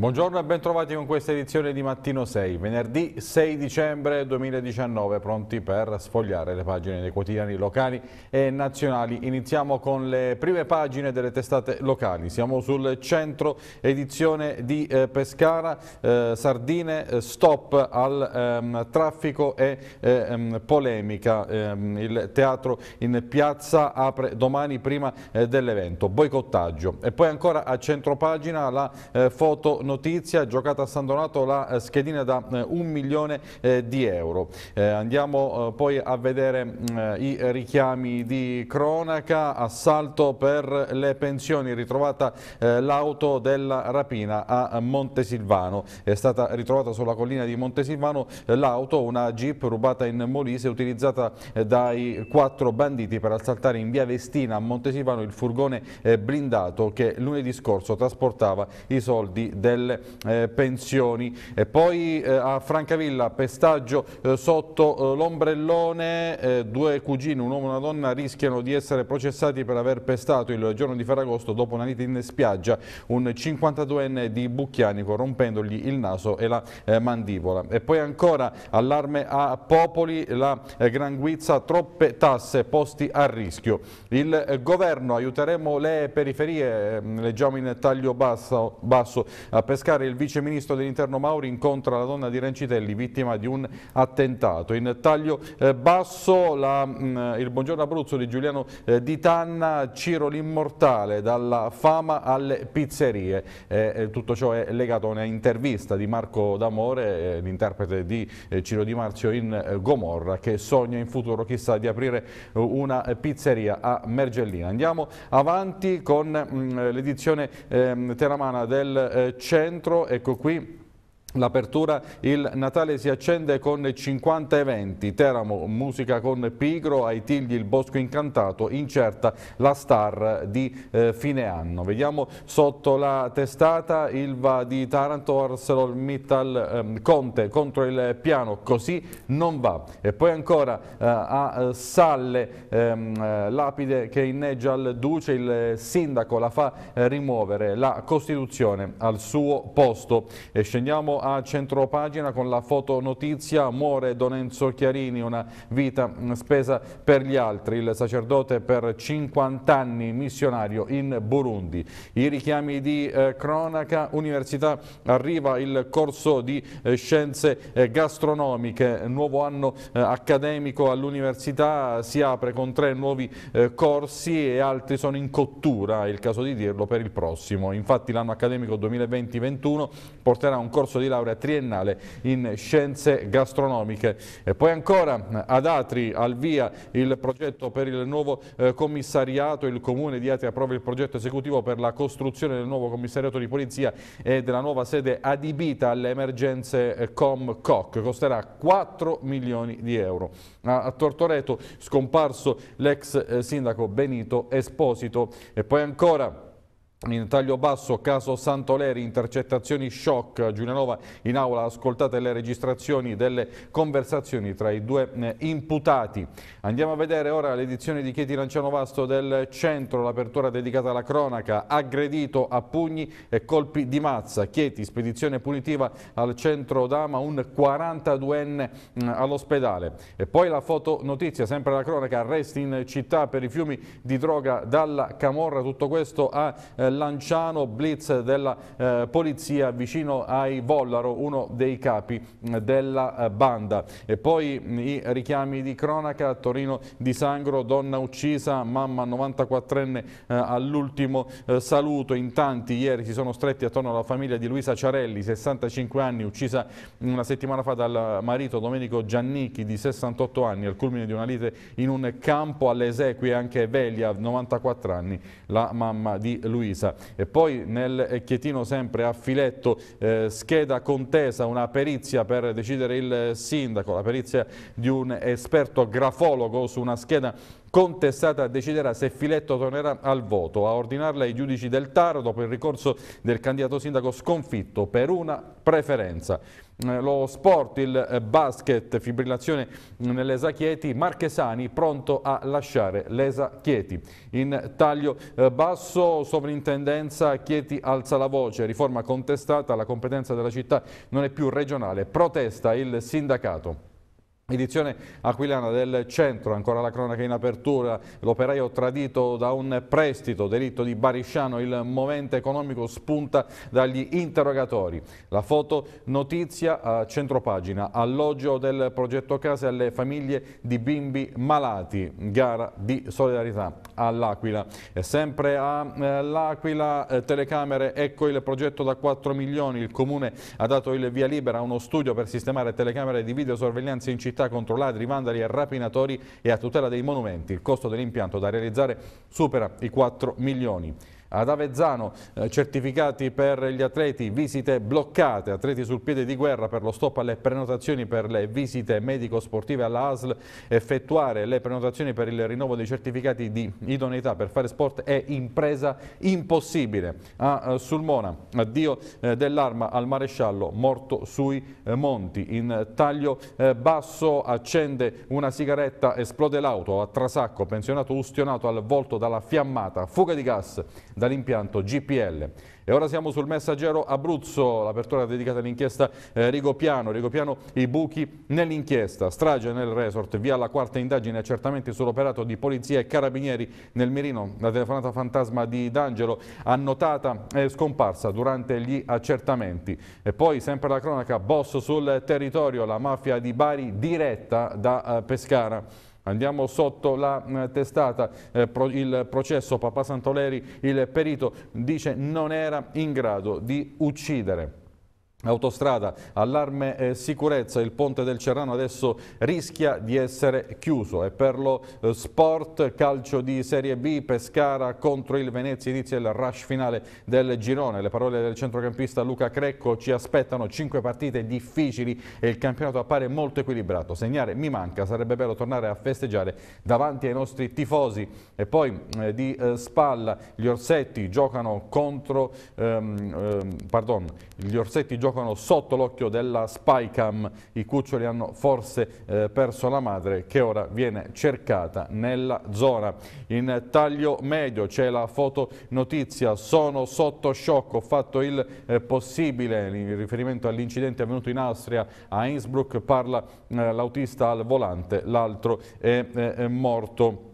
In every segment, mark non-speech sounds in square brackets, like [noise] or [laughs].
Buongiorno e bentrovati con questa edizione di Mattino 6, venerdì 6 dicembre 2019, pronti per sfogliare le pagine dei quotidiani locali e nazionali. Iniziamo con le prime pagine delle testate locali, siamo sul centro edizione di eh, Pescara, eh, Sardine, eh, stop al ehm, traffico e eh, ehm, polemica, ehm, il teatro in piazza apre domani prima eh, dell'evento, boicottaggio e poi ancora a centro pagina la foto notizia, giocata a San Donato la eh, schedina da eh, un milione eh, di euro. andiamo poi a vedere mm, i richiami di cronaca, assalto per le pensioni, ritrovata l'auto della rapina a Montesilvano, è stata ritrovata sulla collina di Montesilvano l'auto, una jeep rubata in Molise, utilizzata dai quattro banditi per assaltare in via Vestina a Montesilvano il furgone blindato che lunedì scorso trasportava i soldi del delle eh, pensioni. E poi eh, a Francavilla, pestaggio eh, sotto eh, l'ombrellone, eh, due cugini, un uomo e una donna, rischiano di essere processati per aver pestato il giorno di Ferragosto dopo una lite in spiaggia un 52enne di Bucchianico rompendogli il naso e la eh, mandibola. E poi ancora allarme a Popoli, la Gran Guizza, troppe tasse, posti a rischio. Il governo aiuteremo le periferie, ehm, leggiamo in taglio basso, basso appena Pescare il vice ministro dell'interno Mauri incontra la donna di Rencitelli vittima di un attentato. In taglio eh, basso la, mh, mm, eh, il buongiorno Abruzzo di Giuliano eh, Di Tanna, Ciro l'immortale dalla fama alle pizzerie. Eh, eh tutto ciò è legato a un'intervista di Marco D'Amore, eh, l'interprete di Ciro Di Marzio in Gomorra, che sogna in futuro chissà di aprire una pizzeria a Mergellina. Andiamo avanti con mm, l'edizione ehm, teramana del eh, CERN centro, ecco qui L'apertura il Natale si accende con 50 eventi, Teramo musica con Pigro, ai Tigli il Bosco Incantato, incerta la star di eh, fine anno. Vediamo sotto la testata Ilva di Taranto, ArcelorMittal eh, Conte contro il piano, così non va. E poi ancora eh, a eh, Salle, ehm, eh, lapide che inneggia al Duce, il sindaco la fa eh, rimuovere la Costituzione al suo posto. E scendiamo a centro pagina con la fotonotizia Muore Don Enzo Chiarini, una vita mm, spesa per gli altri, il sacerdote per 50 anni missionario in Burundi. I richiami di eh, cronaca, università arriva il corso di eh, scienze eh, gastronomiche, nuovo anno eh, accademico all'università, si apre con tre nuovi eh, corsi e altri sono in cottura, è il caso di dirlo, per il prossimo. Infatti l'anno accademico 2020-21 porterà un corso di laurea triennale in scienze gastronomiche. E poi ancora ad Atri al via il progetto per il nuovo eh, commissariato, il comune di Atri approva il progetto esecutivo per la costruzione del nuovo commissariato di polizia e della nuova sede adibita alle emergenze eh, Comcoc, costerà 4 milioni di euro. A, a Tortoreto scomparso l'ex eh, sindaco Benito Esposito e poi ancora in taglio basso, caso Santoleri, intercettazioni shock. Giulianova in aula ascoltate le registrazioni delle conversazioni tra i due eh, imputati. Andiamo a vedere ora l'edizione di Chieti Lanciano Vasto del centro, l'apertura dedicata alla cronaca, aggredito a pugni e colpi di mazza. Chieti, spedizione punitiva al centro Dama, un 42enne mm, all'ospedale. E poi la fotonotizia, sempre la cronaca, arresti in città per i fiumi di droga dalla Camorra. Tutto questo a eh, Lanciano, blitz della eh, polizia vicino ai Vollaro, uno dei capi mm, della eh, banda. E poi mm, i richiami di cronaca, Torino di Sangro, donna uccisa, mamma 94enne eh, all'ultimo saluto. In tanti ieri si sono stretti attorno alla famiglia di Luisa Ciarelli, 65 anni, uccisa una settimana fa dal marito Domenico Giannicchi di 68 anni, al culmine di una lite in un campo alle esequie anche Veglia, 94 anni, la mamma di Luisa. Pisa. E poi nel Chietino sempre a Filetto, eh, scheda contesa, una perizia per decidere il sindaco, la perizia di un esperto grafologo su una scheda contestata deciderà se Filetto tornerà al voto. A ordinarla i giudici del Taro dopo il ricorso del candidato sindaco sconfitto per una preferenza. Eh, lo sport, il eh, basket, fibrillazione nell'Esa Chieti, Marchesani pronto a lasciare l'Esa Chieti. In taglio eh, basso, sovrintendenza Chieti alza la voce, riforma contestata, la competenza della città non è più regionale, protesta il sindacato. Edizione aquilana del centro, ancora la cronaca in apertura, l'operaio tradito da un prestito, delitto di Barisciano, il movente economico spunta dagli interrogatori. La foto notizia a centropagina, alloggio del progetto case alle famiglie di bimbi malati, gara di solidarietà all'Aquila. Sempre all'Aquila, eh, eh, telecamere, ecco il progetto da 4 milioni, il comune ha dato il via libera a uno studio per sistemare telecamere di videosorveglianza in città città controllate di vandali e rapinatori e a tutela dei monumenti. Il costo dell'impianto da realizzare supera i 4 milioni. Ad Avezzano eh, certificati per gli atleti, visite bloccate, atleti sul piede di guerra per lo stop alle prenotazioni per le visite medico-sportive alla ASL, effettuare le prenotazioni per il rinnovo dei certificati di idoneità per fare sport è impresa impossibile. A eh, Sulmona, addio eh, dell'arma al maresciallo morto sui monti. In taglio basso accende una sigaretta, esplode l'auto a Trasacco, pensionato ustionato al volto dalla fiammata, fuga di gas dall'impianto GPL. E ora siamo sul messaggero Abruzzo, l'apertura dedicata all'inchiesta eh, Rigopiano. Rigopiano i buchi nell'inchiesta, strage nel resort, via la quarta indagine, accertamenti sull'operato di polizia e carabinieri nel mirino. La telefonata fantasma di D'Angelo annotata e scomparsa durante gli accertamenti. E poi sempre la cronaca, boss sul territorio, la mafia di Bari diretta da eh, Pescara. Andiamo sotto la eh, testata, eh, il processo Papà Santoleri, il perito, dice non era in grado di uccidere. Autostrada, allarme e eh, sicurezza, il ponte del Cerrano adesso rischia di essere chiuso e per lo eh, sport calcio di Serie B, Pescara contro il Venezia inizia il rush finale del girone, le parole del centrocampista Luca Crecco ci aspettano 5 partite difficili e il campionato appare molto equilibrato, segnare mi manca, sarebbe bello tornare a festeggiare davanti ai nostri tifosi e poi eh, di eh, spalla gli Orsetti giocano contro ehm, ehm, pardon, gli Orsetti giocano giocano sotto l'occhio della Spycam. I cuccioli hanno forse eh, perso la madre che ora viene cercata nella zona. In taglio medio c'è la fotonotizia, sono sotto shock, ho fatto il eh, possibile in riferimento all'incidente avvenuto in Austria a Innsbruck, parla eh, l'autista al volante, l'altro è eh, morto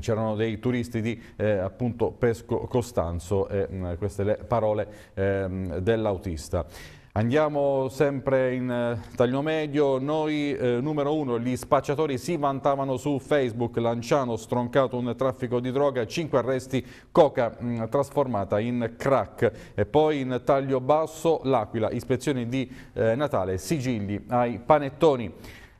c'erano dei turisti di eh, appunto Pesco Costanzo e mh, mm, queste le parole eh, dell'autista. Andiamo sempre in eh, taglio medio, noi eh, numero uno, gli spacciatori si vantavano su Facebook, Lanciano stroncato un traffico di droga, 5 arresti, coca mh, mm, trasformata in crack e poi in taglio basso l'Aquila, ispezioni di eh, Natale, sigilli ai panettoni.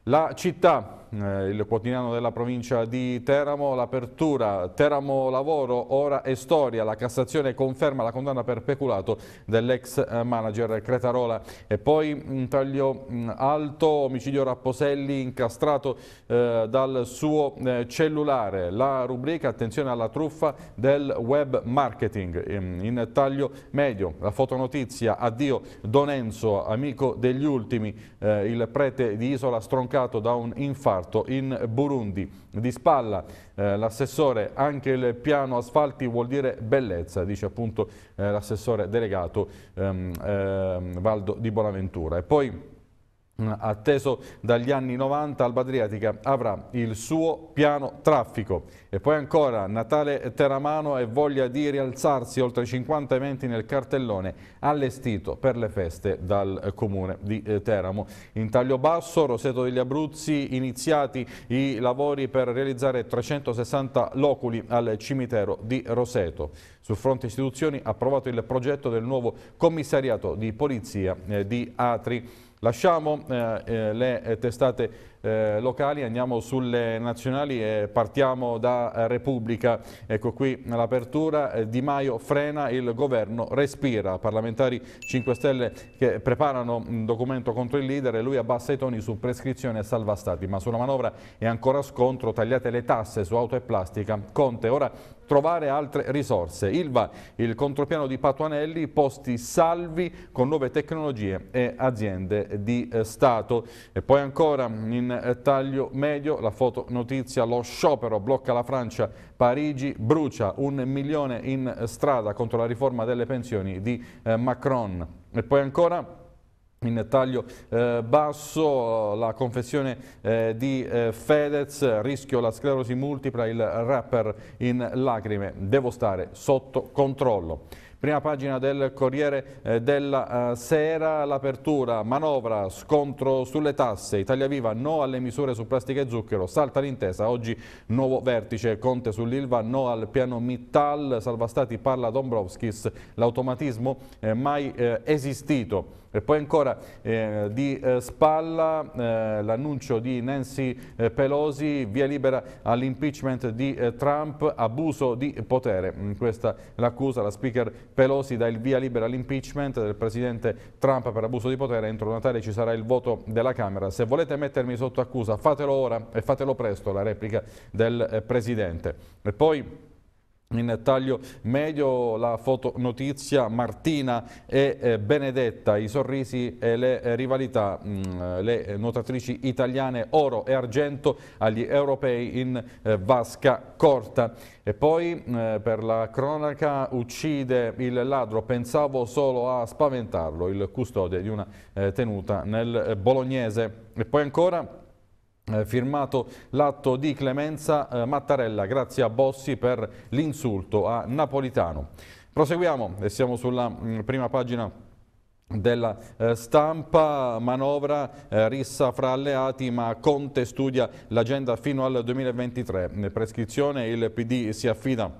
La città eh, il quotidiano della provincia di Teramo, l'apertura Teramo Lavoro, ora è storia, la Cassazione conferma la condanna per peculato dell'ex eh, manager Cretarola e poi un taglio mm, alto, omicidio Rapposelli incastrato eh, dal suo eh, cellulare, la rubrica attenzione alla truffa del web marketing, in, ehm, in taglio medio, la fotonotizia, addio Don Enzo, amico degli ultimi, eh, il prete di Isola stroncato da un infarto scarto in Burundi. Di spalla eh, l'assessore, anche il piano asfalti vuol dire bellezza, dice appunto eh, l'assessore delegato ehm, ehm Valdo Di Bonaventura. E poi Mm, atteso dagli anni 90, Alba Adriatica avrà il suo piano traffico. E poi ancora Natale Teramano e voglia di rialzarsi oltre 50 eventi nel cartellone allestito per le feste dal comune di eh, Teramo. In taglio basso Roseto degli Abruzzi iniziati i lavori per realizzare 360 loculi al cimitero di Roseto. Sul fronte istituzioni approvato il progetto del nuovo commissariato di polizia eh, di Atri. Lasciamo eh, eh le eh, testate eh, locali, andiamo sulle nazionali e partiamo da eh, Repubblica. Ecco qui l'apertura, eh, Di Maio frena, il governo respira. Parlamentari 5 Stelle che preparano un documento contro il leader e lui abbassa i toni su prescrizione e salva stati. Ma sulla manovra è ancora scontro, tagliate le tasse su auto e plastica. Conte ora trovare altre risorse. Ilva, il contropiano di Patuanelli, posti salvi con nuove tecnologie e aziende di eh, Stato. E poi ancora in eh, taglio medio, la fotonotizia, lo sciopero blocca la Francia, Parigi brucia un milione in strada contro la riforma delle pensioni di eh, Macron. E poi ancora in taglio eh, basso la confessione eh, di eh, Fedez, rischio la sclerosi multipla, il rapper in lacrime, devo stare sotto controllo. Prima pagina del Corriere eh, della eh, Sera, l'apertura, manovra, scontro sulle tasse, Italia Viva no alle misure su plastica e zucchero, salta l'intesa, oggi nuovo vertice, Conte sull'Ilva, no al piano Mittal, Salvastati parla Dombrovskis, l'automatismo eh, mai esistito. E poi ancora eh, di eh, spalla eh, l'annuncio di Nancy eh, Pelosi, via libera all'impeachment di eh, Trump, abuso di potere. Mm, questa l'accusa, la speaker Pelosi dà il via libera all'impeachment del presidente Trump per abuso di potere. Entro Natale ci sarà il voto della Camera. Se volete mettermi sotto accusa fatelo ora e fatelo presto, la replica del eh, presidente. E poi in taglio medio la fotonotizia Martina e eh, Benedetta, i sorrisi e le rivalità, mm, le nuotatrici italiane oro e argento agli europei in eh, vasca corta. E poi mm, per la cronaca uccide il ladro, pensavo solo a spaventarlo, il custode di una eh, tenuta nel bolognese. E poi ancora... Eh, firmato l'atto di clemenza eh, Mattarella grazie a Bossi per l'insulto a Napolitano. Proseguiamo e siamo sulla mm, prima pagina della eh, stampa, manovra, eh, rissa fra alleati, ma Conte studia l'agenda fino al 2023. Prescrizione, il PD si affida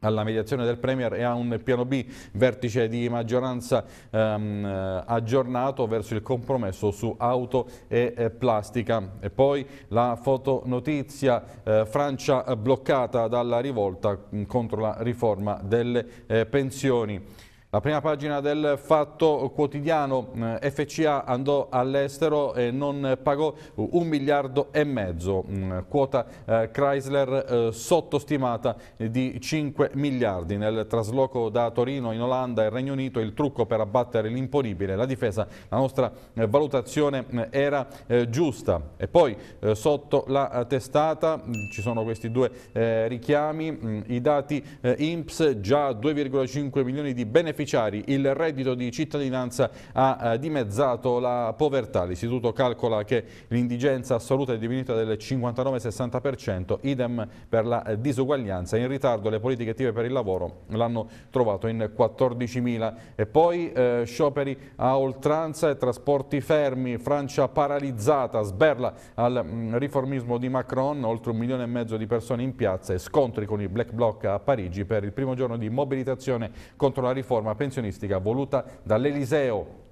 alla mediazione del Premier e a un piano B vertice di maggioranza ehm, eh, aggiornato verso il compromesso su auto e eh, plastica. E poi la fotonotizia eh, Francia bloccata dalla rivolta mh, mm, contro la riforma delle eh, pensioni. La prima pagina del fatto quotidiano eh, FCA andò all'estero e non pagò un miliardo e mezzo, mm, quota eh, Chrysler eh, sottostimata di 5 miliardi. Nel trasloco da Torino in Olanda e Regno Unito il trucco per abbattere l'imponibile, la difesa, la nostra valutazione era giusta. E poi sotto la testata mm, ci sono questi due richiami, mm, i dati IMPS già 2,5 milioni di beneficiari beneficiari il reddito di cittadinanza ha eh, dimezzato la povertà. L'istituto calcola che l'indigenza assoluta è diminuita del 59-60%, idem per la eh, disuguaglianza. In ritardo le politiche attive per il lavoro l'hanno trovato in 14.000. E poi eh, scioperi a oltranza e trasporti fermi, Francia paralizzata, sberla al mm, riformismo di Macron, oltre un milione e mezzo di persone in piazza e scontri con il Black Bloc a Parigi per il primo giorno di mobilitazione contro la riforma pensionistica voluta dall'Eliseo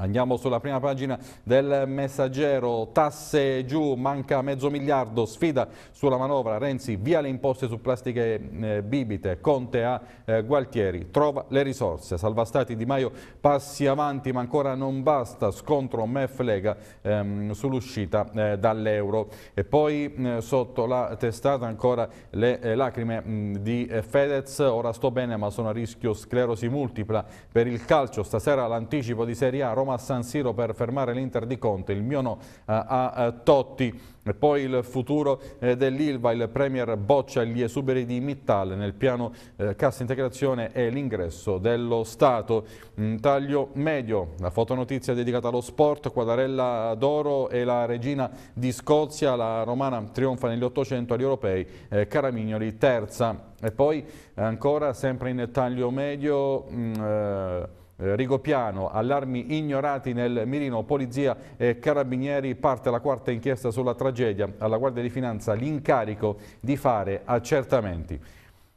Andiamo sulla prima pagina del messaggero, tasse giù, manca mezzo miliardo, sfida sulla manovra, Renzi via le imposte su plastiche eh, bibite, Conte a eh, Gualtieri, trova le risorse, salva stati Di Maio passi avanti ma ancora non basta, scontro MEF Lega ehm, sull'uscita eh, dall'euro e poi eh, sotto la testata ancora le eh, lacrime mh, mm, di eh, Fedez, ora sto bene ma sono a rischio sclerosi multipla per il calcio, stasera l'anticipo di Serie A Roma Roma a San Siro per fermare l'Inter di Conte, il mio no eh, a eh, Totti. E poi il futuro eh, dell'Ilva, il Premier boccia gli esuberi di Mittal nel piano cassa integrazione e l'ingresso dello Stato. Un taglio medio, la fotonotizia dedicata allo sport, Quadarella d'Oro e la regina di Scozia, la romana trionfa negli 800 agli europei, Caramignoli terza. E poi ancora sempre in taglio medio... Mh, mm, eh, Rigopiano, allarmi ignorati nel mirino, polizia e carabinieri, parte la quarta inchiesta sulla tragedia, alla Guardia di Finanza l'incarico di fare accertamenti.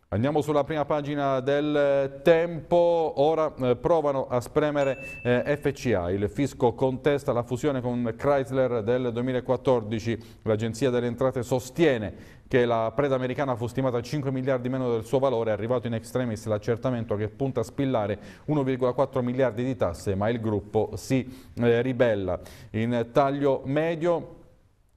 Andiamo sulla prima pagina del tempo, ora eh, provano a spremere eh, FCA, il fisco contesta la fusione con Chrysler del 2014, l'agenzia delle entrate sostiene che la preda americana fu stimata a 5 miliardi meno del suo valore, è arrivato in extremis l'accertamento che punta a spillare 1,4 miliardi di tasse, ma il gruppo si eh, ribella. In taglio medio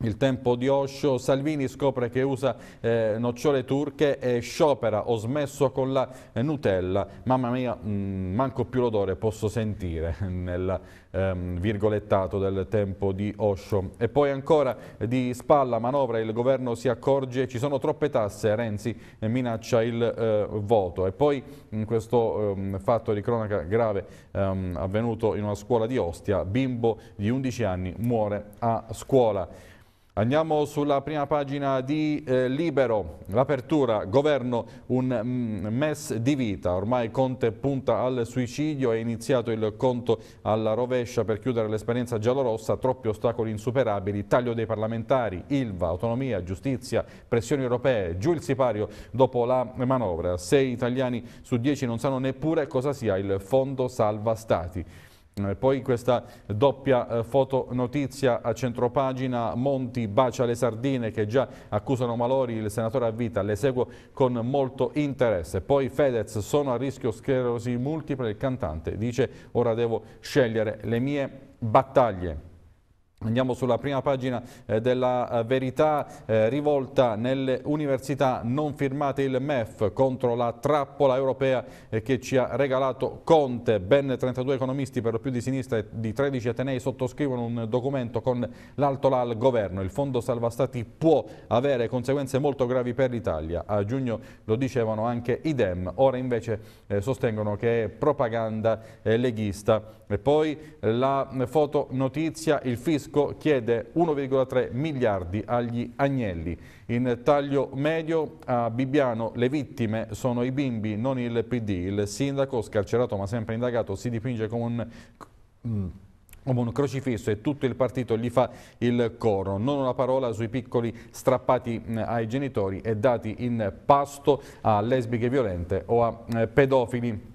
il tempo di Osho, Salvini scopre che usa eh, nocciole turche e sciopera, ho smesso con la eh, Nutella, mamma mia, mh, mm, manco più l'odore posso sentire [laughs] nel ehm, virgolettato del tempo di Osho. E poi ancora eh, di spalla, manovra, il governo si accorge, ci sono troppe tasse, Renzi eh, minaccia il eh, voto. E poi mm, questo ehm, fatto di cronaca grave ehm, avvenuto in una scuola di Ostia, bimbo di 11 anni muore a scuola. Andiamo sulla prima pagina di eh, Libero, l'apertura, governo, un mm, mess di vita, ormai Conte punta al suicidio, è iniziato il conto alla rovescia per chiudere l'esperienza giallorossa, troppi ostacoli insuperabili, taglio dei parlamentari, Ilva, autonomia, giustizia, pressioni europee, giù il sipario dopo la manovra, sei italiani su dieci non sanno neppure cosa sia il fondo salva stati. Eh, poi questa doppia eh, fotonotizia a centropagina, Monti bacia le sardine che già accusano Malori, il senatore a vita, le seguo con molto interesse. Poi Fedez, sono a rischio sclerosi multiple, il cantante dice ora devo scegliere le mie battaglie. Andiamo sulla prima pagina eh, della eh, verità eh, rivolta nelle università non firmate il MEF contro la trappola europea che ci ha regalato Conte. Ben 32 economisti per lo più di sinistra e di 13 atenei sottoscrivono un documento con l'alto là al governo. Il fondo salva stati può avere conseguenze molto gravi per l'Italia. A giugno lo dicevano anche i DEM, ora invece sostengono che è propaganda leghista. E poi la fotonotizia, il fisco chiede 1,3 miliardi agli agnelli. In taglio medio a Bibbiano le vittime sono i bimbi, non il PD. Il sindaco, scarcerato ma sempre indagato, si dipinge come un mm, come un crocifisso e tutto il partito gli fa il coro. Non una parola sui piccoli strappati mm, ai genitori e dati in pasto a lesbiche violente o a eh, pedofili.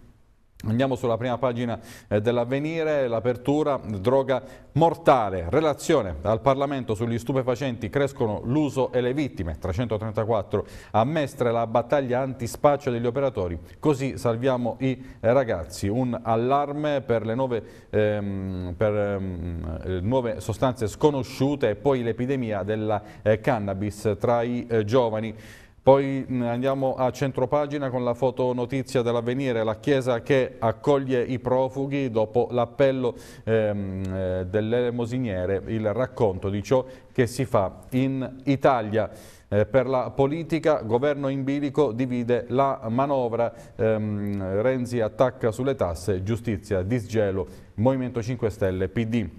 Andiamo sulla prima pagina eh, dell'avvenire, l'apertura, droga mortale, relazione al Parlamento sugli stupefacenti crescono l'uso e le vittime, 334 a Mestre la battaglia antispaccio degli operatori, così salviamo i eh, ragazzi, un allarme per le nuove, ehm, per, ehm, eh, nuove sostanze sconosciute e poi l'epidemia della eh, cannabis tra i eh, giovani. Poi andiamo a centropagina con la fotonotizia dell'avvenire, la Chiesa che accoglie i profughi dopo l'appello ehm, eh, dell'elemosiniere, il racconto di ciò che si fa in Italia. Eh, per la politica, governo in bilico divide la manovra, ehm, Renzi attacca sulle tasse, giustizia, disgelo, Movimento 5 Stelle, PD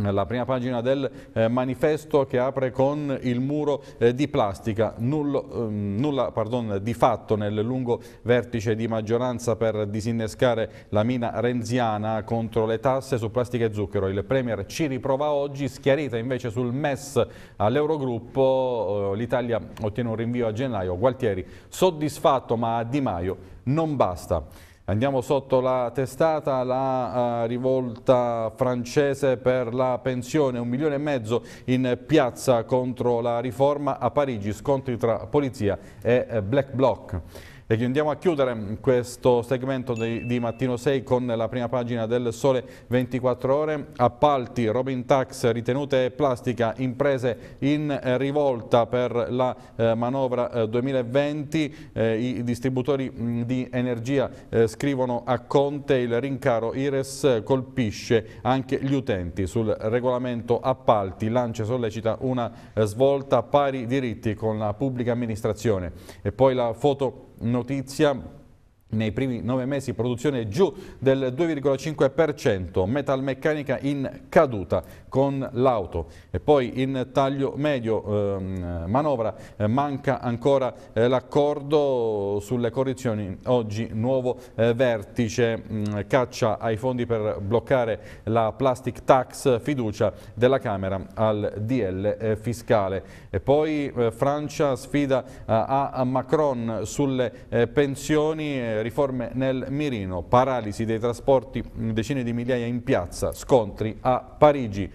la prima pagina del eh, manifesto che apre con il muro eh, di plastica, Nullo, eh, nulla pardon, di fatto nel lungo vertice di maggioranza per disinnescare la mina renziana contro le tasse su plastica e zucchero. Il Premier ci riprova oggi, schiarita invece sul MES all'Eurogruppo, eh, l'Italia ottiene un rinvio a gennaio, Gualtieri soddisfatto ma a Di Maio non basta. Andiamo sotto la testata, la uh, rivolta francese per la pensione, un milione e mezzo in piazza contro la riforma a Parigi, scontri tra polizia e uh, Black Bloc. E andiamo a chiudere questo segmento di, di, Mattino 6 con la prima pagina del Sole 24 Ore. Appalti, Robin Tax, ritenute plastica, imprese in rivolta per la eh, manovra eh, 2020. Eh, I distributori mh, mm, di energia eh, scrivono a Conte il rincaro IRES colpisce anche gli utenti. Sul regolamento appalti lancia e sollecita una eh, svolta pari diritti con la pubblica amministrazione. E poi la foto notizia nei primi nove mesi produzione giù del 2,5%, metalmeccanica in caduta con l'auto e poi in taglio medio ehm, manovra eh, manca ancora eh, l'accordo sulle correzioni, oggi nuovo eh, vertice mh, mm, caccia ai fondi per bloccare la plastic tax fiducia della Camera al DL eh, fiscale e poi eh, Francia sfida eh, a Macron sulle pensioni riforme nel mirino, paralisi dei trasporti, decine di migliaia in piazza, scontri a Parigi.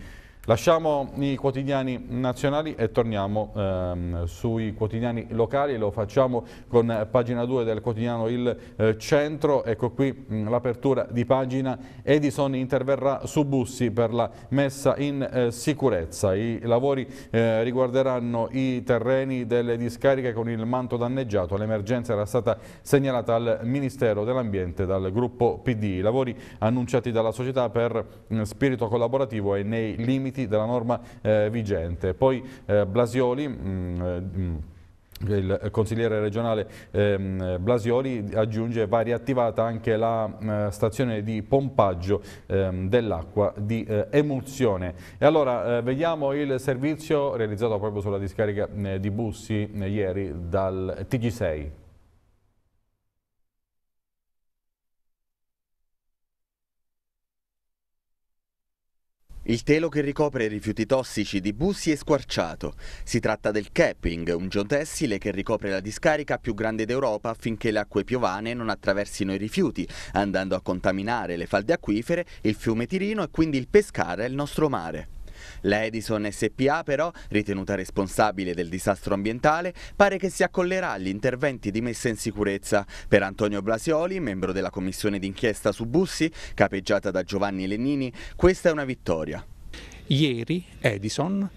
Lasciamo i quotidiani nazionali e torniamo ehm, sui quotidiani locali, lo facciamo con pagina 2 del quotidiano Il eh, Centro, ecco qui mm, l'apertura di pagina Edison interverrà su Bussi per la messa in eh, sicurezza, i lavori eh, riguarderanno i terreni delle discariche con il manto danneggiato, l'emergenza era stata segnalata al Ministero dell'Ambiente dal gruppo PD, i lavori annunciati dalla società per mm, spirito collaborativo e nei limiti riferimenti della norma eh, vigente. Poi eh, Blasioli... Mh, mm, eh, mh, mm, il consigliere regionale ehm, Blasioli aggiunge va riattivata anche la eh, stazione di pompaggio ehm, dell'acqua di eh, emulsione. E allora eh, vediamo il servizio realizzato proprio sulla discarica eh, di Bussi eh, ieri dal TG6. Il telo che ricopre i rifiuti tossici di Bussi è squarciato. Si tratta del capping, un geotessile che ricopre la discarica più grande d'Europa affinché le acque piovane non attraversino i rifiuti, andando a contaminare le falde acquifere, il fiume Tirino e quindi il pescare e il nostro mare. La Edison SPA però, ritenuta responsabile del disastro ambientale, pare che si accollerà agli interventi di messa in sicurezza. Per Antonio Blasioli, membro della commissione d'inchiesta su Bussi, capeggiata da Giovanni Lenini, questa è una vittoria. Ieri Edison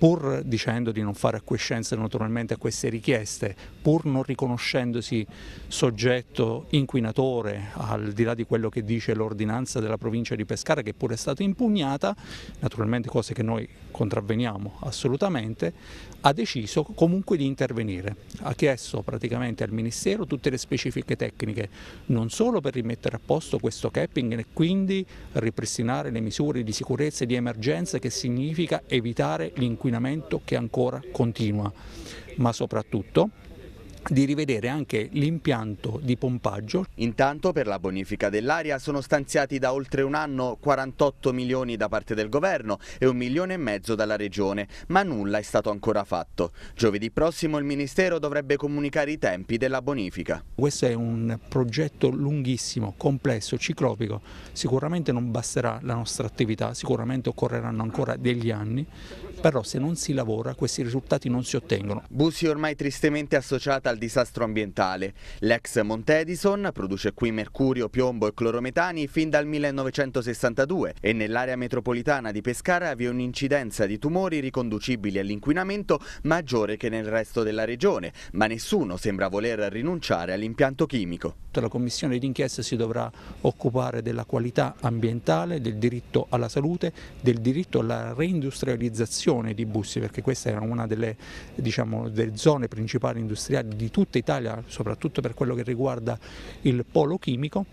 pur dicendo di non fare acquiescenza naturalmente a queste richieste, pur non riconoscendosi soggetto inquinatore al di là di quello che dice l'ordinanza della provincia di Pescara che pure è stata impugnata, naturalmente cose che noi contravveniamo assolutamente, ha deciso comunque di intervenire. Ha chiesto praticamente al Ministero tutte le specifiche tecniche, non solo per rimettere a posto questo capping e quindi ripristinare le misure di sicurezza e di emergenza che significa evitare l'inquinamento che ancora continua, ma soprattutto di rivedere anche l'impianto di pompaggio. Intanto per la bonifica dell'aria sono stanziati da oltre un anno 48 milioni da parte del governo e un milione e mezzo dalla regione, ma nulla è stato ancora fatto. Giovedì prossimo il Ministero dovrebbe comunicare i tempi della bonifica. Questo è un progetto lunghissimo, complesso, ciclopico. Sicuramente non basterà la nostra attività, sicuramente occorreranno ancora degli anni però se non si lavora questi risultati non si ottengono. Busi ormai tristemente associata al disastro ambientale. L'ex Montedison produce qui mercurio, piombo e clorometani fin dal 1962 e nell'area metropolitana di Pescara vi è un'incidenza di tumori riconducibili all'inquinamento maggiore che nel resto della regione, ma nessuno sembra voler rinunciare all'impianto chimico. La commissione d'inchiesta si dovrà occupare della qualità ambientale, del diritto alla salute, del diritto alla reindustrializzazione produzione di bussi, perché questa era una delle, diciamo, delle zone principali industriali di tutta Italia, soprattutto per quello che riguarda il polo chimico.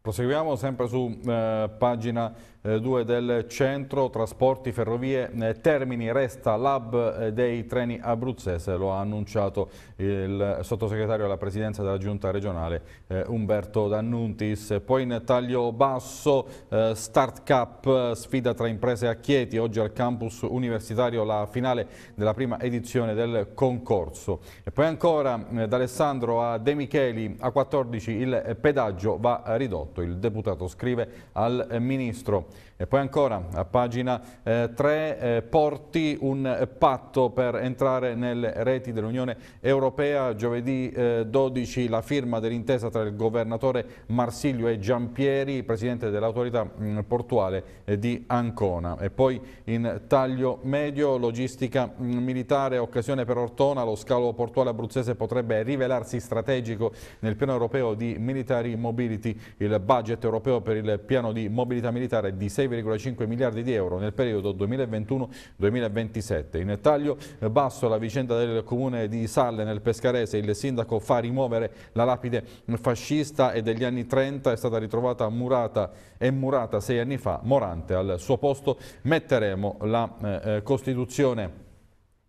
Proseguiamo sempre su eh, pagina 2 eh, del centro, trasporti, ferrovie, eh, Termini resta l'hub eh, dei treni abruzzese, lo ha annunciato il sottosegretario alla presidenza della giunta regionale Umberto D'Annuntis. Poi in taglio basso Start Cup, sfida tra imprese a Chieti, oggi al campus universitario la finale della prima edizione del concorso. E poi ancora d'Alessandro a De Micheli a 14 il pedaggio va ridotto, il deputato scrive al ministro e poi ancora a pagina 3 eh, eh, porti un patto per entrare nelle reti dell'Unione Europea. Giovedì eh, 12 la firma dell'intesa tra il governatore Marsiglio e Giampieri, presidente dell'autorità mm, portuale eh, di Ancona. E poi in taglio medio logistica mm, militare, occasione per Ortona, lo scalo portuale abruzzese potrebbe rivelarsi strategico nel piano europeo di military mobility, il budget europeo per il piano di mobilità militare di 6 6,5 miliardi di euro nel periodo 2021-2027. In taglio basso la vicenda del comune di Salle nel Pescarese, il sindaco fa rimuovere la lapide fascista e degli anni 30 è stata ritrovata murata e murata sei anni fa, Morante al suo posto metteremo la eh, eh Costituzione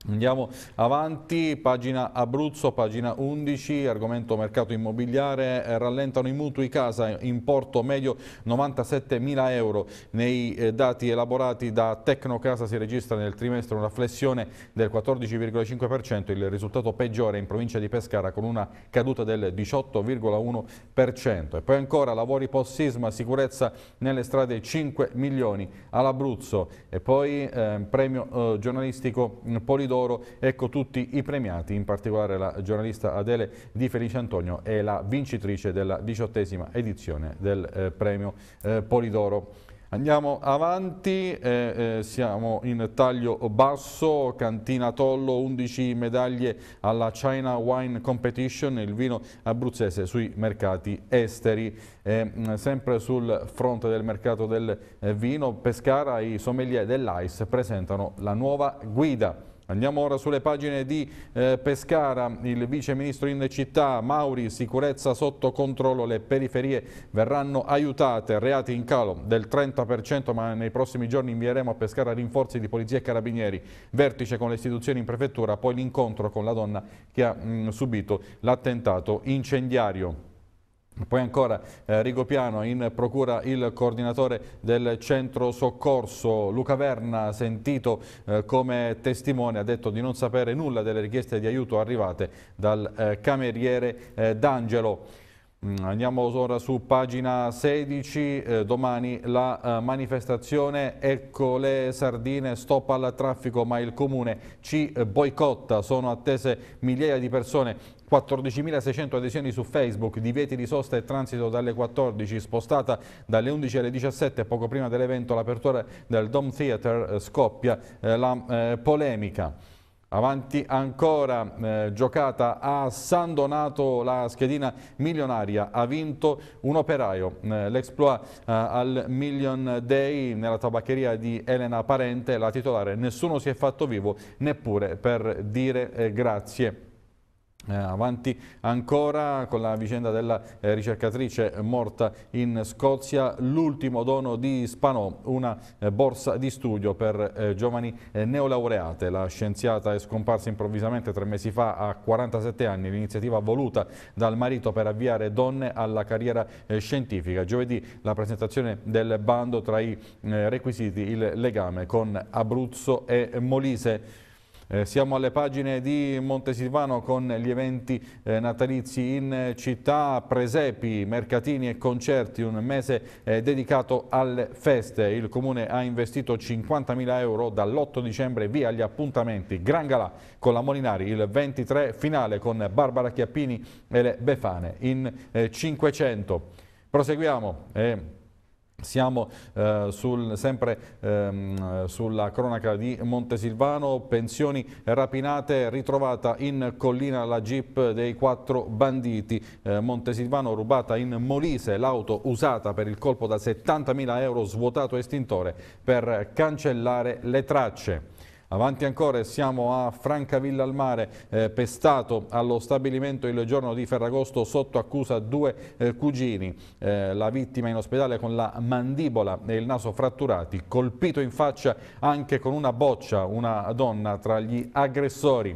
Andiamo avanti, pagina Abruzzo, pagina 11, argomento mercato immobiliare, eh, rallentano i mutui casa, importo medio 97 mila euro. Nei eh, dati elaborati da Tecnocasa si registra nel trimestre una flessione del 14,5%, il risultato peggiore in provincia di Pescara con una caduta del 18,1%. E poi ancora lavori post-sisma, sicurezza nelle strade 5 milioni all'Abruzzo e poi eh, premio eh, giornalistico mm, Polidoro d'oro. Ecco tutti i premiati, in particolare la giornalista Adele Di Felice Antonio è la vincitrice della diciottesima edizione del eh, premio eh, Polidoro. Andiamo avanti, eh, eh, siamo in taglio basso, Cantina Tollo, 11 medaglie alla China Wine Competition, il vino abruzzese sui mercati esteri. Eh, mm, sempre sul fronte del mercato del eh, vino, Pescara, i sommelier dell'ICE presentano la nuova guida Andiamo ora sulle pagine di eh, Pescara, il vice ministro in città Mauri, sicurezza sotto controllo, le periferie verranno aiutate, reati in calo del 30% ma nei prossimi giorni invieremo a Pescara rinforzi di polizia e carabinieri, vertice con le istituzioni in prefettura, poi l'incontro con la donna che ha mh, mm, subito l'attentato incendiario. Poi ancora eh, Rigopiano in procura il coordinatore del centro soccorso Luca Verna sentito eh, come testimone ha detto di non sapere nulla delle richieste di aiuto arrivate dal eh, cameriere eh, D'Angelo. Mm, andiamo ora su pagina 16, eh, domani la eh, manifestazione Ecco le sardine, stop al traffico ma il comune ci eh, boicotta, sono attese migliaia di persone 14.600 adesioni su Facebook, divieti di sosta e transito dalle 14, spostata dalle 11 alle 17, poco prima dell'evento l'apertura del Dome Theater eh, scoppia eh, la eh, polemica. Avanti ancora, eh, giocata a San Donato la schedina milionaria, ha vinto un operaio, eh, l'exploit eh, al Million Day nella tabaccheria di Elena Parente, la titolare, nessuno si è fatto vivo neppure per dire eh, grazie. Eh, avanti ancora con la vicenda della eh, ricercatrice morta in Scozia, l'ultimo dono di Spanò, una eh, borsa di studio per eh, giovani eh, neolaureate. La scienziata è scomparsa improvvisamente tre mesi fa a 47 anni, l'iniziativa voluta dal marito per avviare donne alla carriera eh, scientifica. Giovedì la presentazione del bando tra i requisiti il legame con Abruzzo e Molise. Eh, siamo alle pagine di Montesilvano con gli eventi eh, natalizi in città, presepi, mercatini e concerti, un mese eh, dedicato alle feste. Il Comune ha investito 50.000 euro dall'8 dicembre via gli appuntamenti. Gran Galà con la Molinari, il 23 finale con Barbara Chiappini e le Befane in 500. Eh, Proseguiamo. Eh, siamo eh, sul, sempre ehm, sulla cronaca di Montesilvano, pensioni rapinate, ritrovata in collina la jeep dei quattro banditi. Eh, Montesilvano rubata in Molise, l'auto usata per il colpo da 70.000 euro svuotato estintore per cancellare le tracce. Avanti ancora siamo a Francavilla al Mare, eh, pestato allo stabilimento il giorno di Ferragosto sotto accusa due eh, cugini. Eh, la vittima in ospedale con la mandibola e il naso fratturati, colpito in faccia anche con una boccia, una donna tra gli aggressori.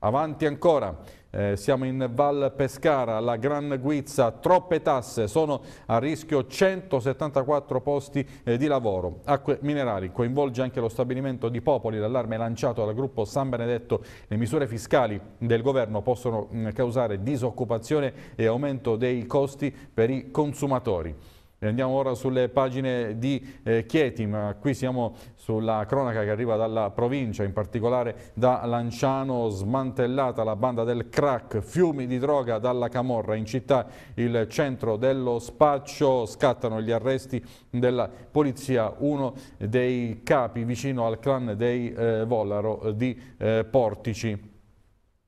Avanti ancora. Eh, siamo in Val Pescara, la Gran Guizza, troppe tasse, sono a rischio 174 posti eh, di lavoro. Acque Minerali coinvolge anche lo stabilimento di Popoli, l'allarme lanciato dal gruppo San Benedetto. Le misure fiscali del governo possono mh, mm, causare disoccupazione e aumento dei costi per i consumatori. Andiamo ora sulle pagine di eh, Chieti, ma qui siamo sulla cronaca che arriva dalla provincia, in particolare da Lanciano, smantellata la banda del crack, fiumi di droga dalla Camorra. In città il centro dello spaccio scattano gli arresti della polizia, uno dei capi vicino al clan dei eh, Volaro di eh, Portici.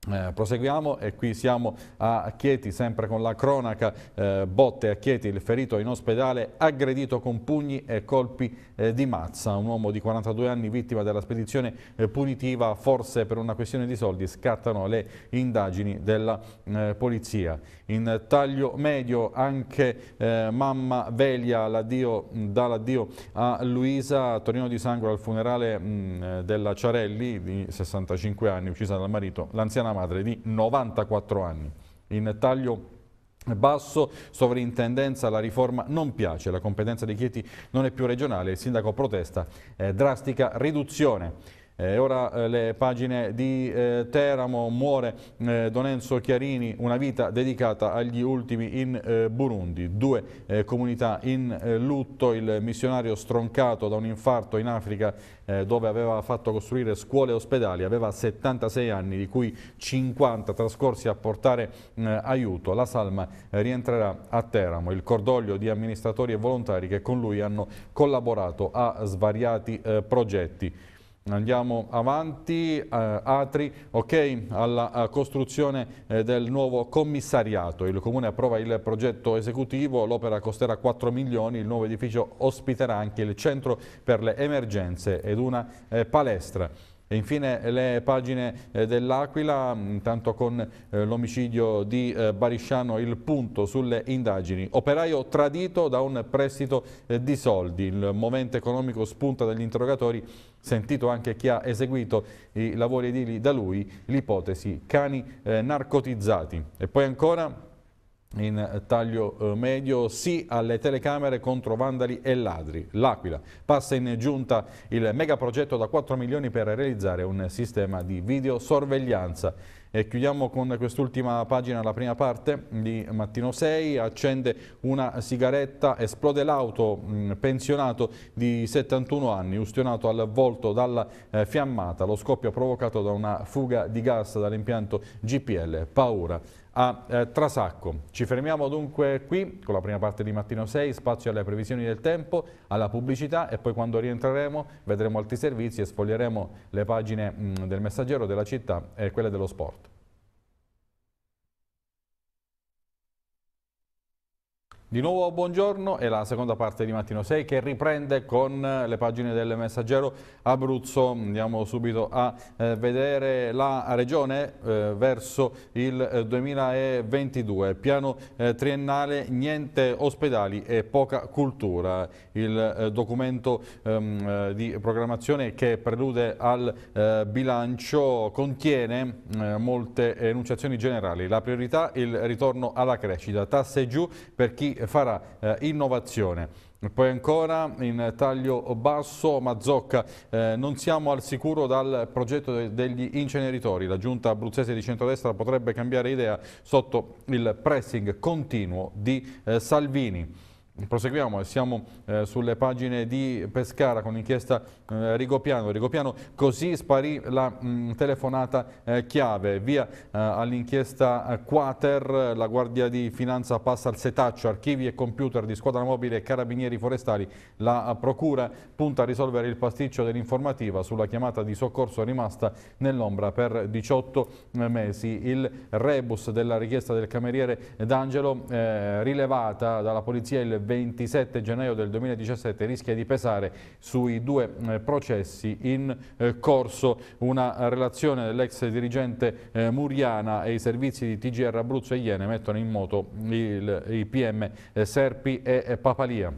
Eh, proseguiamo e qui siamo a Chieti, sempre con la cronaca, eh, botte a Chieti, il ferito in ospedale, aggredito con pugni e colpi eh, di mazza. Un uomo di 42 anni vittima della spedizione eh, punitiva, forse per una questione di soldi, scattano le indagini della eh, polizia. In taglio medio anche eh, mamma Veglia dà l'addio a Luisa Torino di Sangro al funerale mh, mm, della Ciarelli, di 65 anni, uccisa dal marito. L'anziana madre di 94 anni. In taglio Basso, sovrintendenza, la riforma non piace, la competenza di Chieti non è più regionale, il sindaco protesta, eh, drastica riduzione. Eh, ora eh, le pagine di eh, Teramo, muore eh, Don Enzo Chiarini, una vita dedicata agli ultimi in eh, Burundi, due eh, comunità in lutto, il missionario stroncato da un infarto in Africa dove aveva fatto costruire scuole e ospedali, aveva 76 anni di cui 50 trascorsi a portare mm, aiuto, la salma rientrerà a Teramo, il cordoglio di amministratori e volontari che con lui hanno collaborato a svariati progetti. Andiamo avanti, eh, Atri, ok, alla costruzione eh, del nuovo commissariato. Il Comune approva il progetto esecutivo, l'opera costerà 4 milioni, il nuovo edificio ospiterà anche il centro per le emergenze ed una eh, palestra. E infine eh, le pagine eh, dell'Aquila, mm, intanto con eh, l'omicidio di Barisciano il punto sulle indagini. Operaio tradito da un prestito di soldi, il movente economico spunta dagli interrogatori, sentito anche chi ha eseguito i lavori edili da lui, l'ipotesi cani narcotizzati. E poi ancora in eh, taglio eh, medio, sì alle telecamere contro vandali e ladri. L'Aquila passa in giunta il megaprogetto da 4 milioni per realizzare un sistema di videosorveglianza. E chiudiamo con quest'ultima pagina la prima parte di Mattino 6, accende una sigaretta, esplode l'auto, mm, pensionato di 71 anni, ustionato al volto dalla eh, fiammata, lo scoppio provocato da una fuga di gas dall'impianto GPL, paura a eh, Trasacco. Ci fermiamo dunque qui con la prima parte di Mattino 6, spazio alle previsioni del tempo, alla pubblicità e poi quando rientreremo vedremo altri servizi e sfoglieremo le pagine mh, mm, del messaggero della città e quelle dello sport. Di nuovo buongiorno, è la seconda parte di Mattino 6 che riprende con eh, le pagine del messaggero Abruzzo. Andiamo subito a eh, vedere la regione eh, verso il 2022. Eh, Piano eh, triennale, niente ospedali e poca cultura. Il eh, documento ehm, di programmazione che prelude al bilancio contiene molte enunciazioni generali. La priorità è il ritorno alla crescita, tasse giù per chi farà eh, innovazione. Poi ancora in taglio basso Mazzocca, eh, non siamo al sicuro dal progetto de degli inceneritori, la giunta abruzzese di centrodestra potrebbe cambiare idea sotto il pressing continuo di eh, Salvini. Proseguiamo, siamo eh, sulle pagine di Pescara con l'inchiesta eh, Rigopiano. Rigopiano così sparì la mh, mm, telefonata eh, chiave. Via eh, all'inchiesta eh, Quater, la Guardia di Finanza passa al setaccio, archivi e computer di squadra mobile e carabinieri forestali. La eh, Procura punta a risolvere il pasticcio dell'informativa sulla chiamata di soccorso rimasta nell'ombra per 18 mesi. Il rebus della richiesta del cameriere D'Angelo rilevata dalla polizia il 27 gennaio del 2017 rischia di pesare sui due eh, processi in eh, corso. Una eh, relazione dell'ex dirigente Muriana e i servizi di TGR Abruzzo e Iene mettono in moto il, i PM Serpi e Papalia.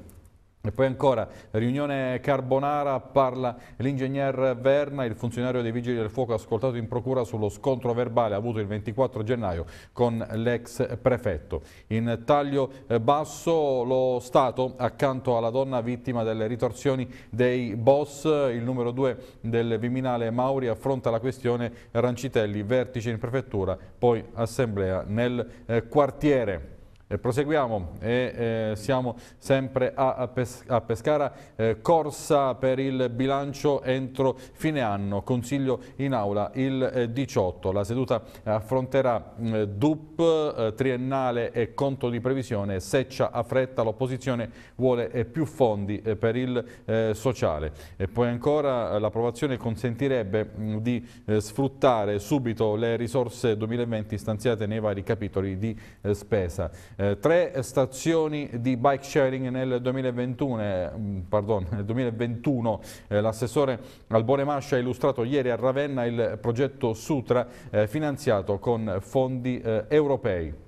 E poi ancora, riunione Carbonara, parla l'ingegner Verna, il funzionario dei Vigili del Fuoco ascoltato in procura sullo scontro verbale avuto il 24 gennaio con l'ex prefetto. In taglio eh, basso lo Stato accanto alla donna vittima delle ritorsioni dei boss, il numero 2 del Viminale Mauri affronta la questione Rancitelli, vertice in prefettura, poi assemblea nel eh, quartiere. E proseguiamo e eh, siamo sempre a, Pes a Pescara, eh, corsa per il bilancio entro fine anno, consiglio in aula il eh, 18, la seduta affronterà mm, DUP, eh, triennale e conto di previsione, seccia a fretta, l'opposizione vuole eh, più fondi eh, per il sociale e poi ancora l'approvazione consentirebbe mh, mm, di sfruttare subito le risorse 2020 stanziate nei vari capitoli di spesa. Eh, tre stazioni di bike sharing nel 2021, eh, pardon, nel 2021 eh, l'assessore Albone Mascia ha illustrato ieri a Ravenna il progetto Sutra eh, finanziato con fondi eh, europei.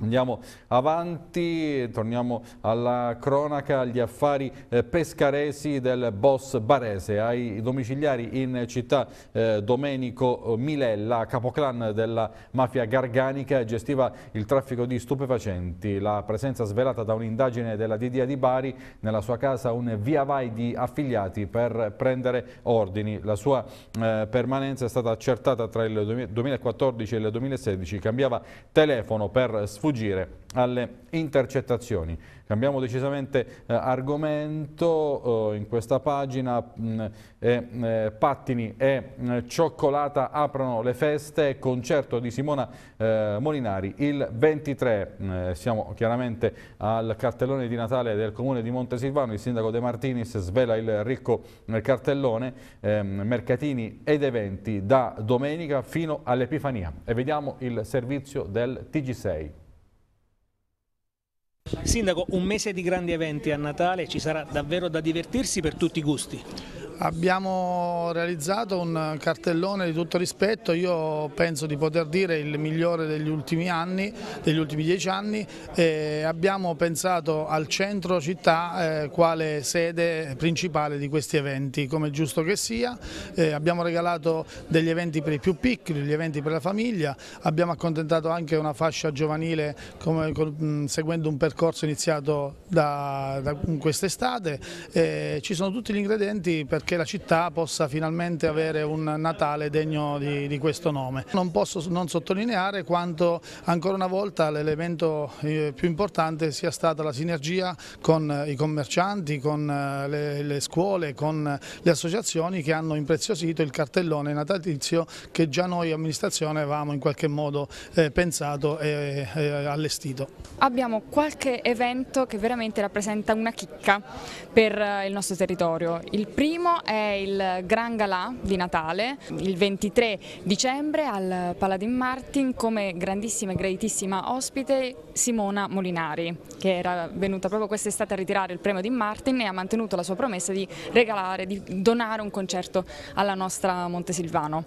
Andiamo avanti, torniamo alla cronaca, agli affari eh, pescaresi del boss barese. Ai domiciliari in città eh, Domenico Milella, capoclan della mafia garganica, gestiva il traffico di stupefacenti. La presenza svelata da un'indagine della DDA di Bari, nella sua casa un via vai di affiliati per prendere ordini. La sua eh, permanenza è stata accertata tra il 2014 e il 2016, cambiava telefono per sfuggire sfuggire alle intercettazioni. Cambiamo decisamente eh, argomento, eh, in questa pagina mh, mm, eh, Pattini e mm, Cioccolata aprono le feste, concerto di Simona eh, Molinari il 23, mm, eh, siamo chiaramente al cartellone di Natale del comune di Montesilvano, il sindaco De Martinis svela il ricco eh, cartellone, ehm, mercatini ed eventi da domenica fino all'Epifania e vediamo il servizio del TG6. Sindaco, un mese di grandi eventi a Natale, ci sarà davvero da divertirsi per tutti i gusti? Abbiamo realizzato un cartellone di tutto rispetto, io penso di poter dire il migliore degli ultimi anni, degli ultimi dieci anni. E abbiamo pensato al centro città eh, quale sede principale di questi eventi, come è giusto che sia. Eh, abbiamo regalato degli eventi per i più piccoli, degli eventi per la famiglia, abbiamo accontentato anche una fascia giovanile come, con, seguendo un percorso percorso iniziato da, da quest'estate, eh, ci sono tutti gli ingredienti perché la città possa finalmente avere un Natale degno di, di questo nome. Non posso non sottolineare quanto ancora una volta l'elemento eh, più importante sia stata la sinergia con i commercianti, con eh, le, le scuole, con le associazioni che hanno impreziosito il cartellone natalizio che già noi amministrazione avevamo in qualche modo eh, pensato e allestito. Abbiamo qualche qualche evento che veramente rappresenta una chicca per eh, il nostro territorio. Il primo è il Gran Galà di Natale, il 23 dicembre al Paladin Martin come grandissima e greatissima ospite Simona Molinari che era venuta proprio quest'estate a ritirare il premio di Martin e ha mantenuto la sua promessa di regalare, di donare un concerto alla nostra Montesilvano.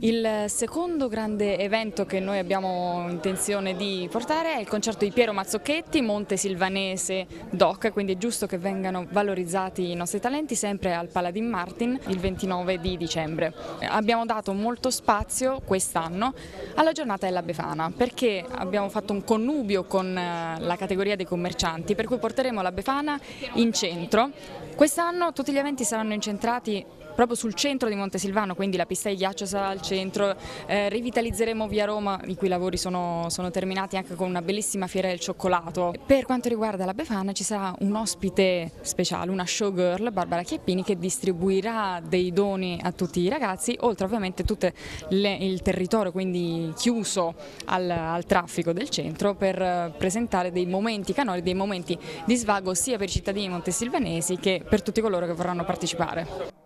Il secondo grande evento che noi abbiamo intenzione di portare è il concerto di Piero Mazzocchetti Monte Silvanese DOC, quindi è giusto che vengano valorizzati i nostri talenti sempre al Paladin Martin il 29 di dicembre. Abbiamo dato molto spazio quest'anno alla giornata della Befana perché abbiamo fatto un connubio con eh, la categoria dei commercianti per cui porteremo la Befana in centro. Quest'anno tutti gli eventi saranno incentrati proprio sul centro di Monte Silvano, quindi la pista di ghiaccio sarà al centro, eh, rivitalizzeremo via Roma, i cui lavori sono, sono, terminati anche con una bellissima fiera del cioccolato. Per quanto riguarda la Befana ci sarà un ospite speciale, una showgirl, Barbara Chiappini, che distribuirà dei doni a tutti i ragazzi, oltre ovviamente tutto il territorio, quindi chiuso al, al, traffico del centro, per eh, presentare dei momenti canori, dei momenti di svago sia per i cittadini montesilvanesi che per tutti coloro che vorranno partecipare.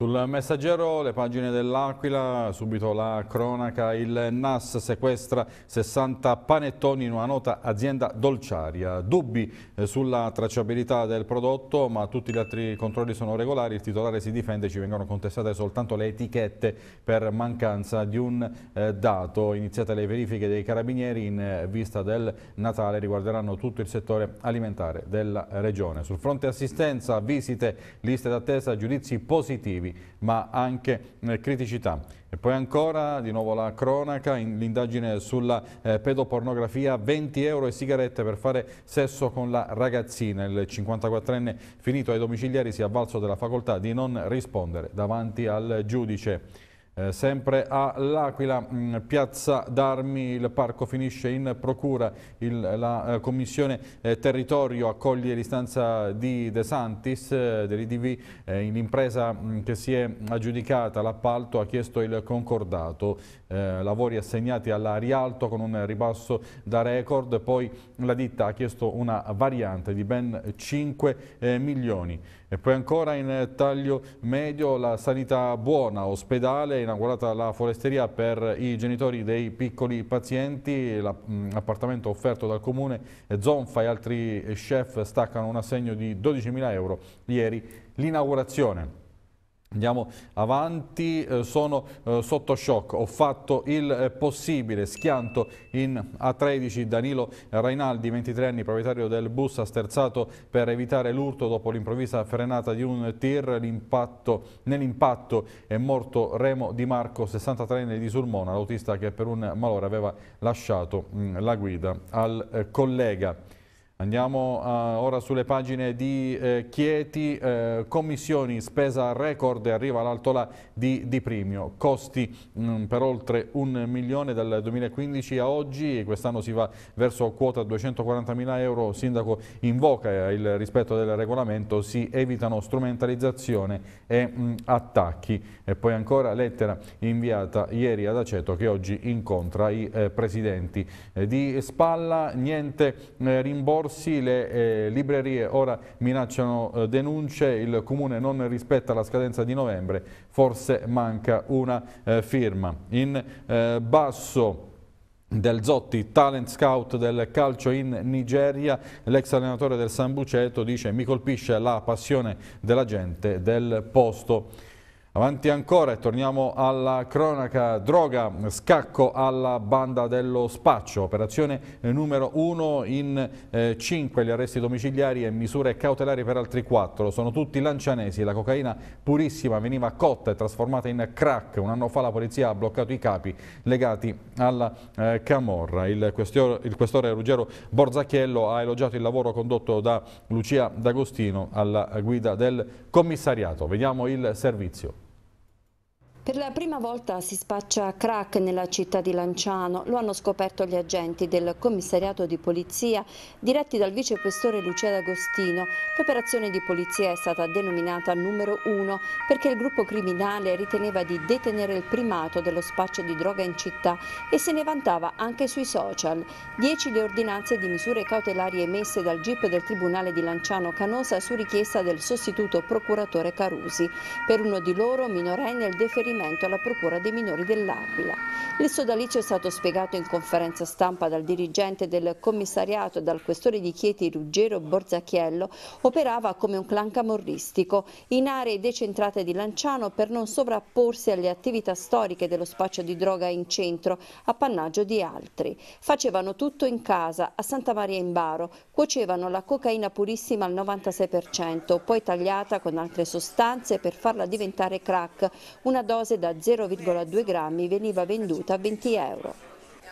Sul messaggero le pagine dell'Aquila, subito la cronaca, il NAS sequestra 60 panettoni in una nota azienda dolciaria. Dubbi eh, sulla tracciabilità del prodotto ma tutti gli altri controlli sono regolari, il titolare si difende, ci vengono contestate soltanto le etichette per mancanza di un eh, dato. Iniziate le verifiche dei carabinieri in eh, vista del Natale, riguarderanno tutto il settore alimentare della regione. Sul fronte assistenza, visite, liste d'attesa, giudizi positivi positivi ma anche eh, criticità. E poi ancora, di nuovo la cronaca, l'indagine sulla eh, pedopornografia, 20 euro e sigarette per fare sesso con la ragazzina. Il 54enne finito ai domiciliari si è avvalso della facoltà di non rispondere davanti al giudice. Eh, sempre all'Aquila, mm, piazza d'armi, il parco finisce in procura, il, la eh, commissione eh, territorio accoglie l'istanza di De Santis, eh, dell'IDV, l'impresa eh, mm, che si è aggiudicata l'appalto ha chiesto il concordato eh, lavori assegnati alla Rialto con un ribasso da record, poi la ditta ha chiesto una variante di ben 5 eh, milioni. E poi ancora in taglio medio la sanità buona, ospedale, inaugurata la foresteria per i genitori dei piccoli pazienti, l'appartamento mm, offerto dal comune, eh, Zonfa e altri eh, chef staccano un assegno di 12.000 euro ieri l'inaugurazione. Andiamo avanti, eh, sono eh, sotto shock, ho fatto il eh, possibile, schianto in A13 Danilo Rainaldi, 23 anni, proprietario del bus, ha sterzato per evitare l'urto dopo l'improvvisa frenata di un tir, nell'impatto è morto Remo Di Marco, 63enne di Sulmona, l'autista che per un malore aveva lasciato mh, mm, la guida al eh, collega. Andiamo uh, ora sulle pagine di eh, Chieti, eh, commissioni, spesa record e arriva l'altola di, di Primio, costi mh, mm, per oltre un milione dal 2015 a oggi, quest'anno si va verso quota 240 mila euro, sindaco invoca eh, il rispetto del regolamento, si evitano strumentalizzazione e mh, mm, attacchi. E poi ancora lettera inviata ieri ad Aceto che oggi incontra i eh, presidenti. Eh, di Spalla niente rimborso rimborsi, le eh, librerie ora minacciano eh, denunce, il Comune non rispetta la scadenza di novembre, forse manca una eh, firma. In eh, basso del Zotti, talent scout del calcio in Nigeria, l'ex allenatore del San Buceto dice mi colpisce la passione della gente del posto Avanti ancora e torniamo alla cronaca droga, scacco alla banda dello spaccio, operazione numero 1 in 5 eh, gli arresti domiciliari e misure cautelari per altri 4, sono tutti lancianesi, la cocaina purissima veniva cotta e trasformata in crack, un anno fa la polizia ha bloccato i capi legati alla eh, Camorra, il questore, il questore Ruggero Borzacchiello ha elogiato il lavoro condotto da Lucia D'Agostino alla guida del commissariato, vediamo il servizio. Per la prima volta si spaccia crack nella città di Lanciano, lo hanno scoperto gli agenti del commissariato di polizia diretti dal vicequestore Lucia D'Agostino. L'operazione di polizia è stata denominata numero uno perché il gruppo criminale riteneva di detenere il primato dello spaccio di droga in città e se ne vantava anche sui social. Dieci le ordinanze di misure cautelari emesse dal GIP del Tribunale di Lanciano Canosa su richiesta del sostituto procuratore Carusi. Per uno di loro, minorenne, il deferimento provvedimento alla Procura dei minori dell'Aquila. Il sodalizio è stato spiegato in conferenza stampa dal dirigente del commissariato e dal questore di Chieti Ruggero Borzacchiello, operava come un clan camorristico in aree decentrate di Lanciano per non sovrapporsi alle attività storiche dello spaccio di droga in centro, appannaggio di altri. Facevano tutto in casa, a Santa Maria in Baro, cuocevano la cocaina purissima al 96%, poi tagliata con altre sostanze per farla diventare crack, una dose dose da 0,2 grammi veniva venduta a 20 euro.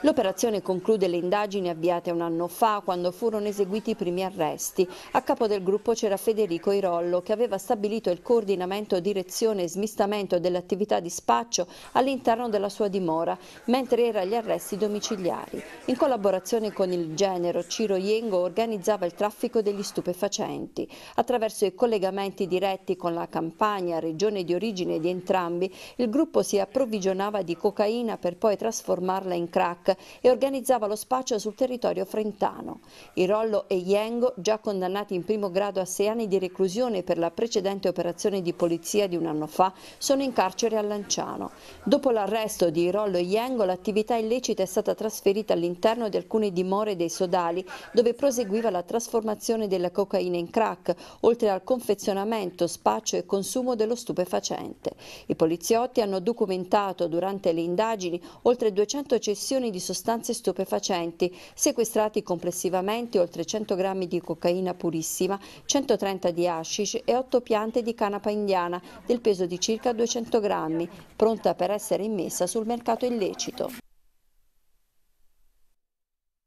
L'operazione conclude le indagini avviate un anno fa quando furono eseguiti i primi arresti. A capo del gruppo c'era Federico Irollo che aveva stabilito il coordinamento, direzione e smistamento dell'attività di spaccio all'interno della sua dimora, mentre era agli arresti domiciliari. In collaborazione con il genero Ciro Iengo organizzava il traffico degli stupefacenti. Attraverso i collegamenti diretti con la Campania, regione di origine di entrambi, il gruppo si approvvigionava di cocaina per poi trasformarla in crack Iraq e organizzava lo spaccio sul territorio frentano. I Rollo e Yengo, già condannati in primo grado a sei anni di reclusione per la precedente operazione di polizia di un anno fa, sono in carcere a Lanciano. Dopo l'arresto di Rollo e Yengo, l'attività illecita è stata trasferita all'interno di alcune dimore dei sodali, dove proseguiva la trasformazione della cocaina in crack, oltre al confezionamento, spaccio e consumo dello stupefacente. I poliziotti hanno documentato durante le indagini oltre 200 cessioni di di sostanze stupefacenti, sequestrati complessivamente oltre 100 grammi di cocaina purissima, 130 di hashish e 8 piante di canapa indiana del peso di circa 200 grammi, pronta per essere immessa sul mercato illecito.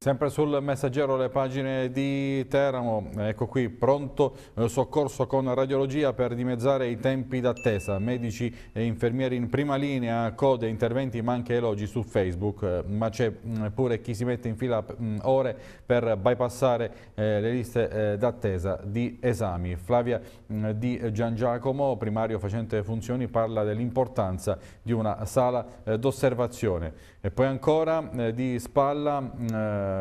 Sempre sul messaggero le pagine di Teramo, ecco qui pronto eh, soccorso con radiologia per dimezzare i tempi d'attesa, medici e infermieri in prima linea, code, interventi ma anche elogi su Facebook, eh, ma c'è mm, pure chi si mette in fila mm, ore per bypassare eh, le liste d'attesa di esami. Flavia mm, di Gian Giacomo, primario facente funzioni, parla dell'importanza di una sala d'osservazione. E poi ancora di Spalla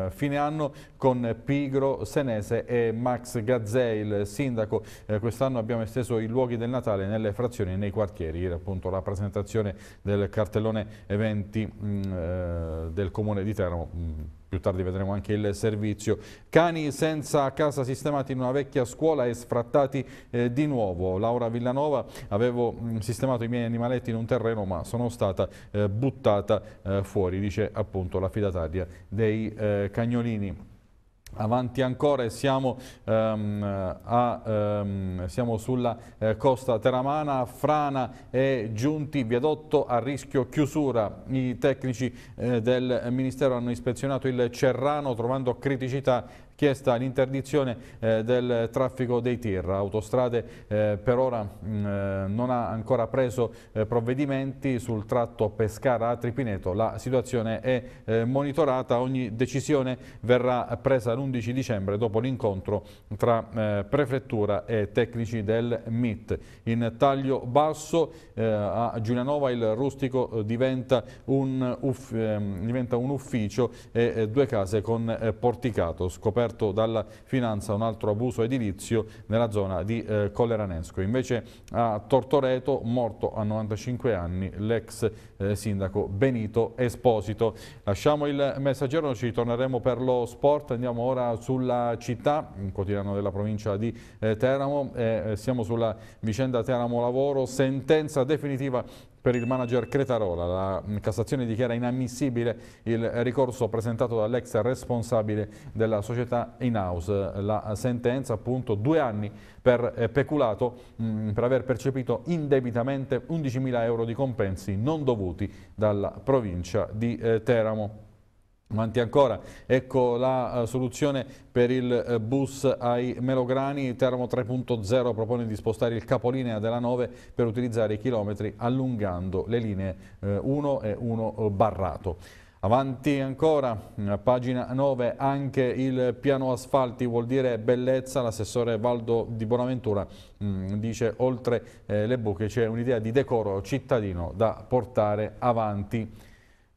eh, fine anno con Pigro, Senese e Max Gazzè, il sindaco. Eh, Quest'anno abbiamo esteso i luoghi del Natale nelle frazioni e nei quartieri, appunto la presentazione del cartellone eventi mh, mm, eh, del comune di Teramo. Mh mm, più tardi vedremo anche il servizio. Cani senza casa sistemati in una vecchia scuola e sfrattati eh, di nuovo. Laura Villanova, avevo mm, sistemato i miei animaletti in un terreno ma sono stata eh, buttata eh, fuori, dice appunto l'affidataria dei eh, cagnolini. Avanti ancora e siamo, um, a, um, siamo sulla eh, costa teramana, frana e giunti, viadotto a rischio chiusura. I tecnici eh, del Ministero hanno ispezionato il Cerrano trovando criticità chiesta l'interdizione eh, del traffico dei tir. Autostrade eh, per ora mh, mm, eh, non ha ancora preso eh, provvedimenti sul tratto Pescara-Tripineto. La situazione è eh, monitorata, ogni decisione verrà presa l'11 dicembre dopo l'incontro tra eh, prefettura e tecnici del MIT. In taglio basso a Giulianova il rustico diventa un, uff, ehm, diventa un ufficio e due case con porticato. Scoperto scoperto dalla finanza un altro abuso edilizio nella zona di eh, Colleranensco. Invece a Tortoreto, morto a 95 anni, l'ex eh, sindaco Benito Esposito. Lasciamo il messaggero, ci torneremo per lo sport, andiamo ora sulla città, un quotidiano della provincia di eh, Teramo, eh, eh, siamo sulla vicenda Teramo Lavoro, sentenza definitiva per il manager Cretarola. La mm, Cassazione dichiara inammissibile il ricorso presentato dall'ex responsabile della società in-house. La sentenza appunto due anni per eh, peculato mm, per aver percepito indebitamente 11.000 euro di compensi non dovuti dalla provincia di eh, Teramo. Avanti ancora, ecco la uh, soluzione per il uh, bus ai Melograni, Termo 3.0 propone di spostare il capolinea della 9 per utilizzare i chilometri allungando le linee uh, eh, 1 e 1 barrato. Avanti ancora, mm, pagina 9, anche il piano asfalti vuol dire bellezza, l'assessore Valdo di Bonaventura mh, mm, dice oltre eh, le buche c'è un'idea di decoro cittadino da portare avanti.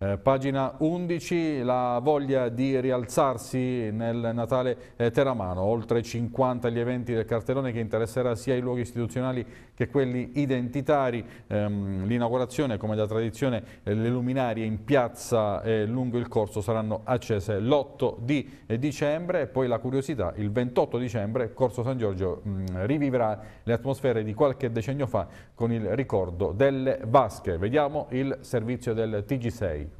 Eh, pagina 11, la voglia di rialzarsi nel Natale eh, teramano, oltre 50 gli eventi del cartellone che interesserà sia i luoghi istituzionali che quelli identitari, ehm, l'inaugurazione come da tradizione eh, le luminarie in piazza lungo il corso saranno accese l'8 di dicembre e poi la curiosità, il 28 dicembre Corso San Giorgio mh, mm, rivivrà le atmosfere di qualche decennio fa con il ricordo delle vasche. Vediamo il servizio del TG6.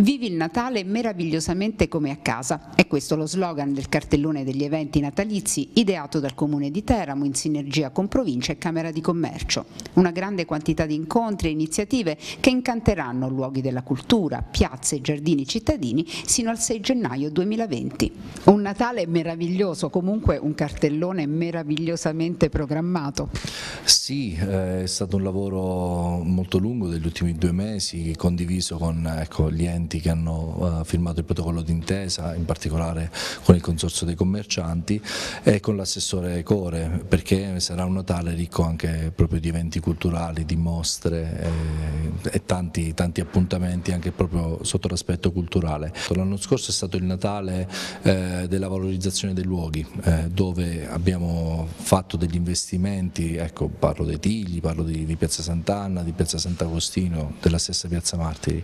Vivi il Natale meravigliosamente come a casa. È questo lo slogan del cartellone degli eventi natalizi ideato dal Comune di Teramo in sinergia con Provincia e Camera di Commercio. Una grande quantità di incontri e iniziative che incanteranno luoghi della cultura, piazze e giardini cittadini sino al 6 gennaio 2020. Un Natale meraviglioso, comunque un cartellone meravigliosamente programmato. Sì, eh, è stato un lavoro molto lungo degli ultimi due mesi, condiviso con ecco, gli enti enti che hanno uh, firmato il protocollo d'intesa, in particolare con il Consorzio dei Commercianti e con l'assessore Core, perché sarà un Natale ricco anche proprio di eventi culturali, di mostre e, eh, e tanti, tanti, appuntamenti anche proprio sotto l'aspetto culturale. L'anno scorso è stato il Natale eh, della valorizzazione dei luoghi, eh, dove abbiamo fatto degli investimenti, ecco, parlo dei Tigli, parlo di, di Piazza Sant'Anna, di Piazza Sant'Agostino, della stessa Piazza Martiri.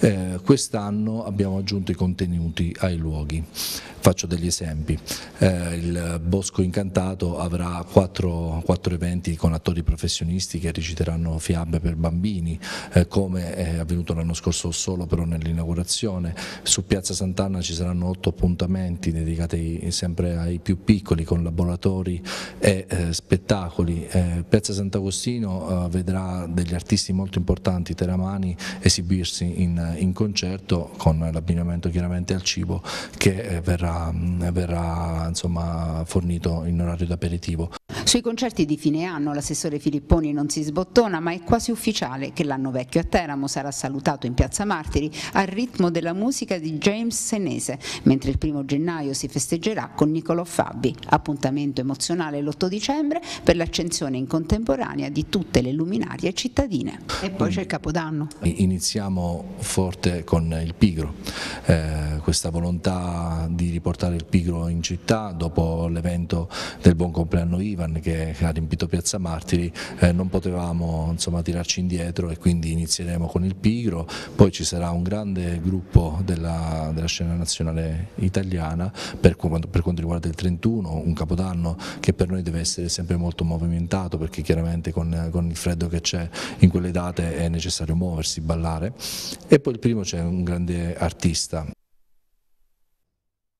Eh, Quest'anno abbiamo aggiunto i contenuti ai luoghi. Faccio degli esempi. Eh, il Bosco Incantato avrà quattro, quattro, eventi con attori professionisti che reciteranno fiabe per bambini, eh, come è avvenuto l'anno scorso solo però nell'inaugurazione. Su Piazza Sant'Anna ci saranno otto appuntamenti dedicati sempre ai più piccoli con laboratori e eh, spettacoli. Eh, Piazza Sant'Agostino eh, vedrà degli artisti molto importanti, Teramani, esibirsi in, in concerto concerto con l'abbinamento chiaramente al cibo che eh, verrà, mm, verrà insomma, fornito in orario d'aperitivo. Sui concerti di fine anno l'assessore Filipponi non si sbottona ma è quasi ufficiale che l'anno vecchio a Teramo sarà salutato in Piazza Martiri al ritmo della musica di James Senese, mentre il primo gennaio si festeggerà con Niccolò Fabbi. appuntamento emozionale l'8 dicembre per l'accensione in contemporanea di tutte le luminarie cittadine. E poi c'è il Capodanno. Iniziamo forte con il Pigro, eh, questa volontà di riportare il Pigro in città dopo l'evento del buon compleanno IVA Ivan che, ha riempito Piazza Martiri, eh, non potevamo insomma, tirarci indietro e quindi inizieremo con il Pigro, poi ci sarà un grande gruppo della, della scena nazionale italiana per, per, quanto riguarda il 31, un capodanno che per noi deve essere sempre molto movimentato perché chiaramente con, con il freddo che c'è in quelle date è necessario muoversi, ballare e poi il primo c'è un grande artista.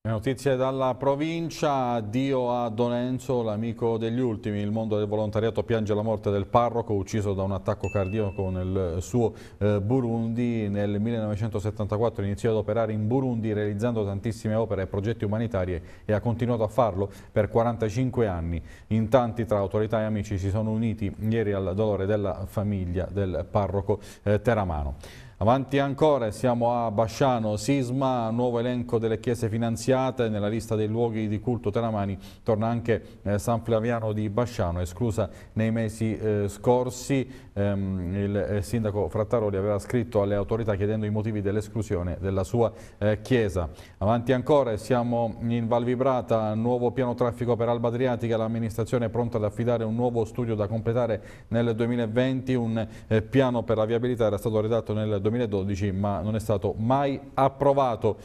Notizie dalla provincia, addio a Don Enzo, l'amico degli ultimi. Il mondo del volontariato piange la morte del parroco ucciso da un attacco cardiaco nel eh, suo eh, Burundi. Nel 1974 iniziò ad operare in Burundi realizzando tantissime opere e progetti umanitari e ha continuato a farlo per 45 anni. In tanti tra autorità e amici si sono uniti ieri al dolore della famiglia del parroco eh, Teramano. Avanti ancora, siamo a Basciano, sisma, nuovo elenco delle chiese finanziate, nella lista dei luoghi di culto teramani torna anche eh, San Flaviano di Basciano, esclusa nei mesi eh, scorsi, ehm, il eh, sindaco Frattaroli aveva scritto alle autorità chiedendo i motivi dell'esclusione della sua eh, chiesa. Avanti ancora, siamo in Val Vibrata, nuovo piano traffico per Alba Adriatica, l'amministrazione è pronta ad affidare un nuovo studio da completare nel 2020, un eh, piano per la viabilità era stato redatto nel 2012 ma non è stato mai approvato.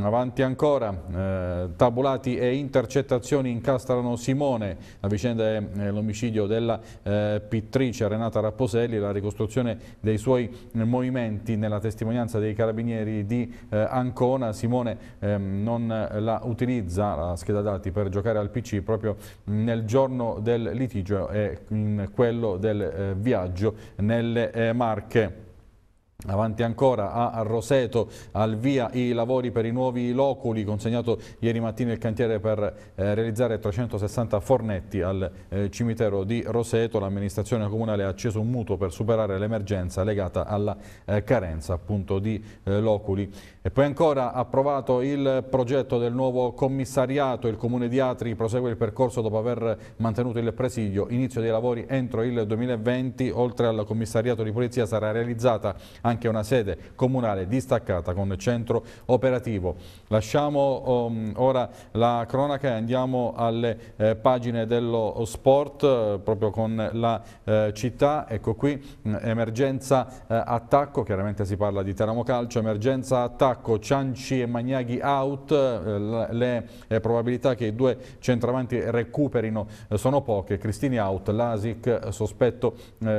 Avanti ancora, eh, tabulati e intercettazioni incastrano Simone, la vicenda è eh, l'omicidio della eh, pittrice Renata Rapposelli, la ricostruzione dei suoi eh, movimenti nella testimonianza dei carabinieri di eh, Ancona. Simone ehm, non la utilizza, la scheda dati, per giocare al PC proprio nel giorno del litigio e in quello del eh, viaggio nelle Marche. Avanti ancora a Roseto, al via i lavori per i nuovi loculi, consegnato ieri mattina il cantiere per eh, realizzare 360 fornetti al eh, cimitero di Roseto. L'amministrazione comunale ha acceso un mutuo per superare l'emergenza legata alla eh, carenza appunto, di eh, loculi. E poi ancora approvato il progetto del nuovo commissariato, il comune di Atri prosegue il percorso dopo aver mantenuto il presidio, inizio dei lavori entro il 2020, oltre al commissariato di polizia sarà realizzata anche anche una sede comunale distaccata con centro operativo. Lasciamo um, ora la cronaca e andiamo alle eh, pagine dello sport eh, proprio con la eh, città. Ecco qui mh, mm, emergenza eh, attacco, chiaramente si parla di Teramo Calcio, emergenza attacco, Cianci e Magnaghi out, eh, le eh, probabilità che i due centravanti recuperino sono poche, Cristini out, Lasic sospetto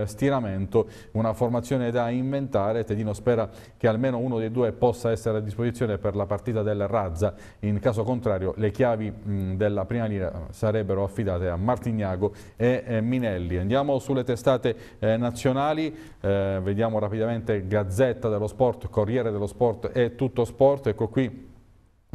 stiramento, una formazione da inventare Spalletti Dino Spera che almeno uno dei due possa essere a disposizione per la partita del Razza. In caso contrario le chiavi mm, della prima linea eh, sarebbero affidate a Martignago e eh, Minelli. Andiamo sulle testate eh, nazionali, vediamo rapidamente Gazzetta dello Sport, Corriere dello Sport e Tutto Sport. Ecco qui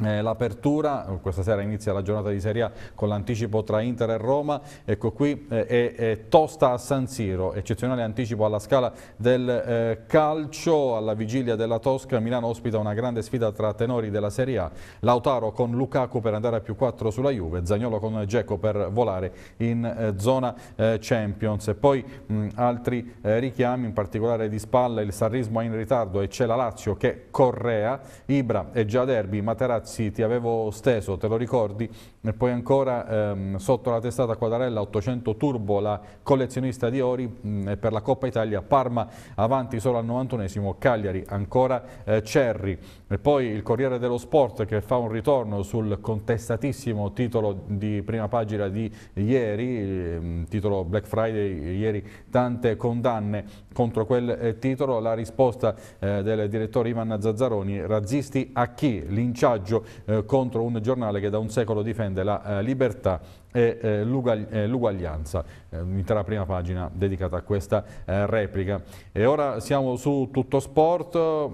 eh, l'apertura, questa sera inizia la giornata di Serie A con l'anticipo tra Inter e Roma, ecco qui eh, è, è, tosta a San Siro, eccezionale anticipo alla scala del eh, calcio, alla vigilia della Tosca, Milano ospita una grande sfida tra tenori della Serie A, Lautaro con Lukaku per andare a più 4 sulla Juve, Zagnolo con Dzeko per volare in eh, zona eh, Champions e poi mh, mm, altri eh, richiami, in particolare di spalla il Sarrismo è in ritardo e c'è la Lazio che correa, Ibra e già Derby, Materazzi sì, ti avevo steso, te lo ricordi? E poi ancora ehm, sotto la testata Quadarella 800 Turbo, la collezionista di Ori mh, mm, per la Coppa Italia, Parma avanti solo al 91esimo, Cagliari ancora eh, Cerri. E poi il Corriere dello Sport che fa un ritorno sul contestatissimo titolo di prima pagina di ieri, mm, titolo Black Friday, ieri tante condanne contro quel eh, titolo, la risposta eh, del direttore Ivan Zazzaroni, razzisti a chi? Linciaggio sabotaggio eh, contro un giornale che da un secolo difende la eh, libertà e eh, eh l'uguaglianza. Eh, un'intera prima pagina dedicata a questa eh, replica. E ora siamo su Tutto Sport, una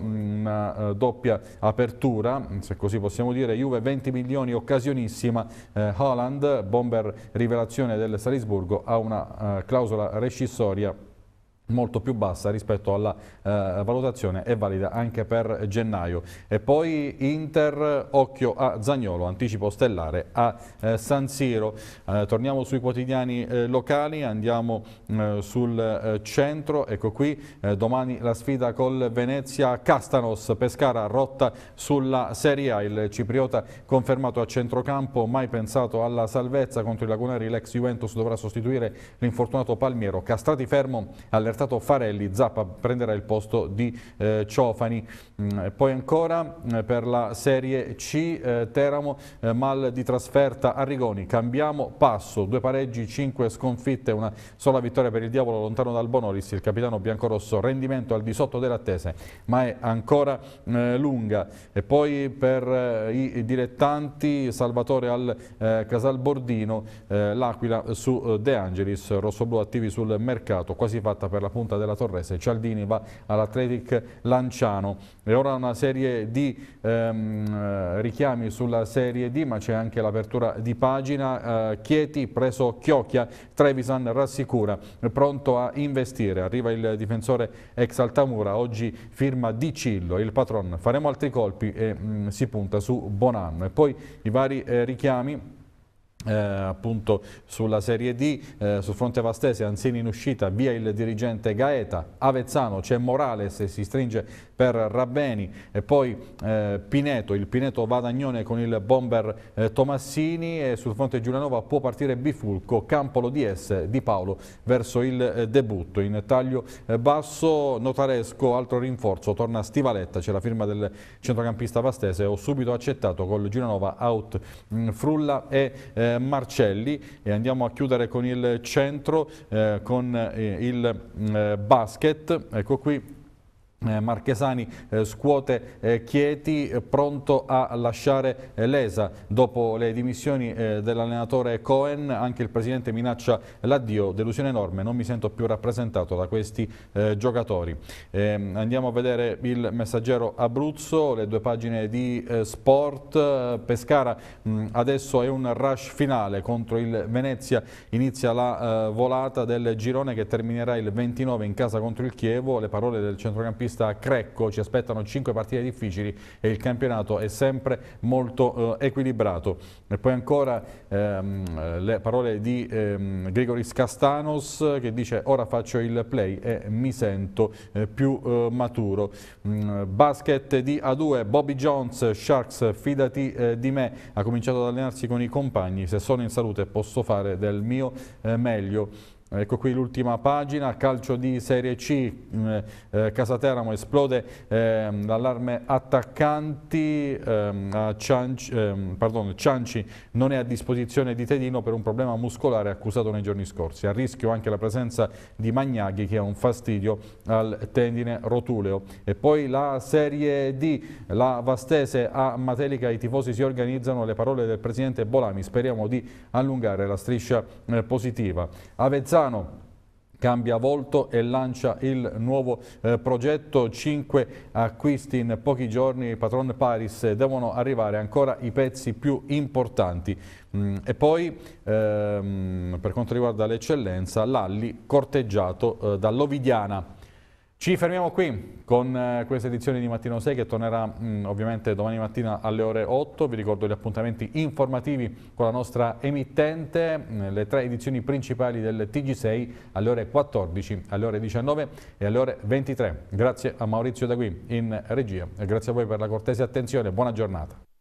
mm, doppia apertura, mm, se così possiamo dire, Juve 20 milioni, occasionissima, Holland, bomber rivelazione del Salisburgo, ha una clausola rescissoria molto più bassa rispetto alla eh, valutazione è valida anche per gennaio e poi Inter occhio a Zagnolo anticipo stellare a eh, San Siro eh, torniamo sui quotidiani eh, locali andiamo mm, eh, sul eh, centro ecco qui domani la sfida col Venezia Castanos Pescara rotta sulla Serie A il cipriota confermato a centrocampo mai pensato alla salvezza contro i lagunari l'ex Juventus dovrà sostituire l'infortunato Palmiero Castrati fermo all'erto è stato Farelli, Zappa prenderà il posto di eh, Ciofani. Mm, eh, poi ancora eh, per la Serie C, eh, Teramo, mal di trasferta Arrigoni, cambiamo passo, due pareggi, cinque sconfitte, una sola vittoria per il Diavolo lontano dal Bonolis, il capitano biancorosso, rendimento al di sotto dell'attese, ma è ancora lunga. E poi per i dilettanti, Salvatore al Casalbordino, l'Aquila su De Angelis, rossoblù attivi sul mercato, quasi fatta per la la punta della Torrese, Cialdini va all'Atletic Lanciano. E ora una serie di ehm, eh, richiami sulla Serie D, ma c'è anche l'apertura di pagina. Eh, Chieti preso Chiocchia, Trevisan rassicura, pronto a investire. Arriva il difensore ex Altamura, oggi firma Di Cillo, il patron. Faremo altri colpi e mh, mm, si punta su Bonanno. E poi i vari eh, richiami eh, appunto sulla Serie D, eh, sul fronte Vastese, Anzini in uscita, via il dirigente Gaeta, Avezzano c'è Morales, si stringe per Rabbeni e poi eh, Pineto, il Pineto Vadagnone con il bomber eh, Tomassini e sul fronte Giulianova può partire Bifulco, Campolo di S di Paolo verso il eh, debutto. In taglio eh, basso Notaresco, altro rinforzo, torna Stivaletta, c'è la firma del centrocampista Vastese, ho subito accettato col Giulianova out mh, mm, Frulla e eh, Marcelli e andiamo a chiudere con il centro, eh, con il mm, basket, ecco qui eh, Marchesani eh, scuote eh, Chieti pronto a lasciare l'ESA. Dopo le dimissioni dell'allenatore Cohen anche il presidente minaccia l'addio, delusione enorme, non mi sento più rappresentato da questi giocatori. Ehm, andiamo a vedere il messaggero Abruzzo, le due pagine di sport, Pescara adesso è un rush finale contro il Venezia, inizia la volata del girone che terminerà il 29 in casa contro il Chievo, le parole del centrocampista vista Crecco ci aspettano 5 partite difficili e il campionato è sempre molto eh, equilibrato. E poi ancora ehm, le parole di ehm, Grigoris Castanos che dice ora faccio il play e mi sento eh, più eh, maturo. Mm, basket di A2, Bobby Jones, Sharks, fidati eh, di me, ha cominciato ad allenarsi con i compagni, se sono in salute posso fare del mio eh, meglio. Ecco qui l'ultima pagina, calcio di Serie C, mm, eh, Casateramo esplode eh, l'allarme attaccanti, eh, Cianci, eh, pardon, Cianci non è a disposizione di Tedino per un problema muscolare accusato nei giorni scorsi, a rischio anche la presenza di Magnaghi che ha un fastidio al tendine rotuleo. E poi la Serie D, la Vastese a Matelica, i tifosi si organizzano, le parole del presidente Bolami, speriamo di allungare la striscia eh, positiva. Avezzano Bolzano cambia volto e lancia il nuovo eh, progetto. 5 acquisti in pochi giorni, Patron Paris, eh, devono arrivare ancora i pezzi più importanti. Mm, e poi, ehm, per quanto riguarda l'eccellenza, Lalli corteggiato eh, dall'Ovidiana. Ci fermiamo qui con eh, questa edizione di Mattino 6 che tornerà mh, mm, ovviamente domani mattina alle ore 8. Vi ricordo gli appuntamenti informativi con la nostra emittente, mh, mm, le tre edizioni principali del TG6 alle ore 14, alle ore 19 e alle ore 23. Grazie a Maurizio Dagui in regia e grazie a voi per la cortese attenzione. Buona giornata.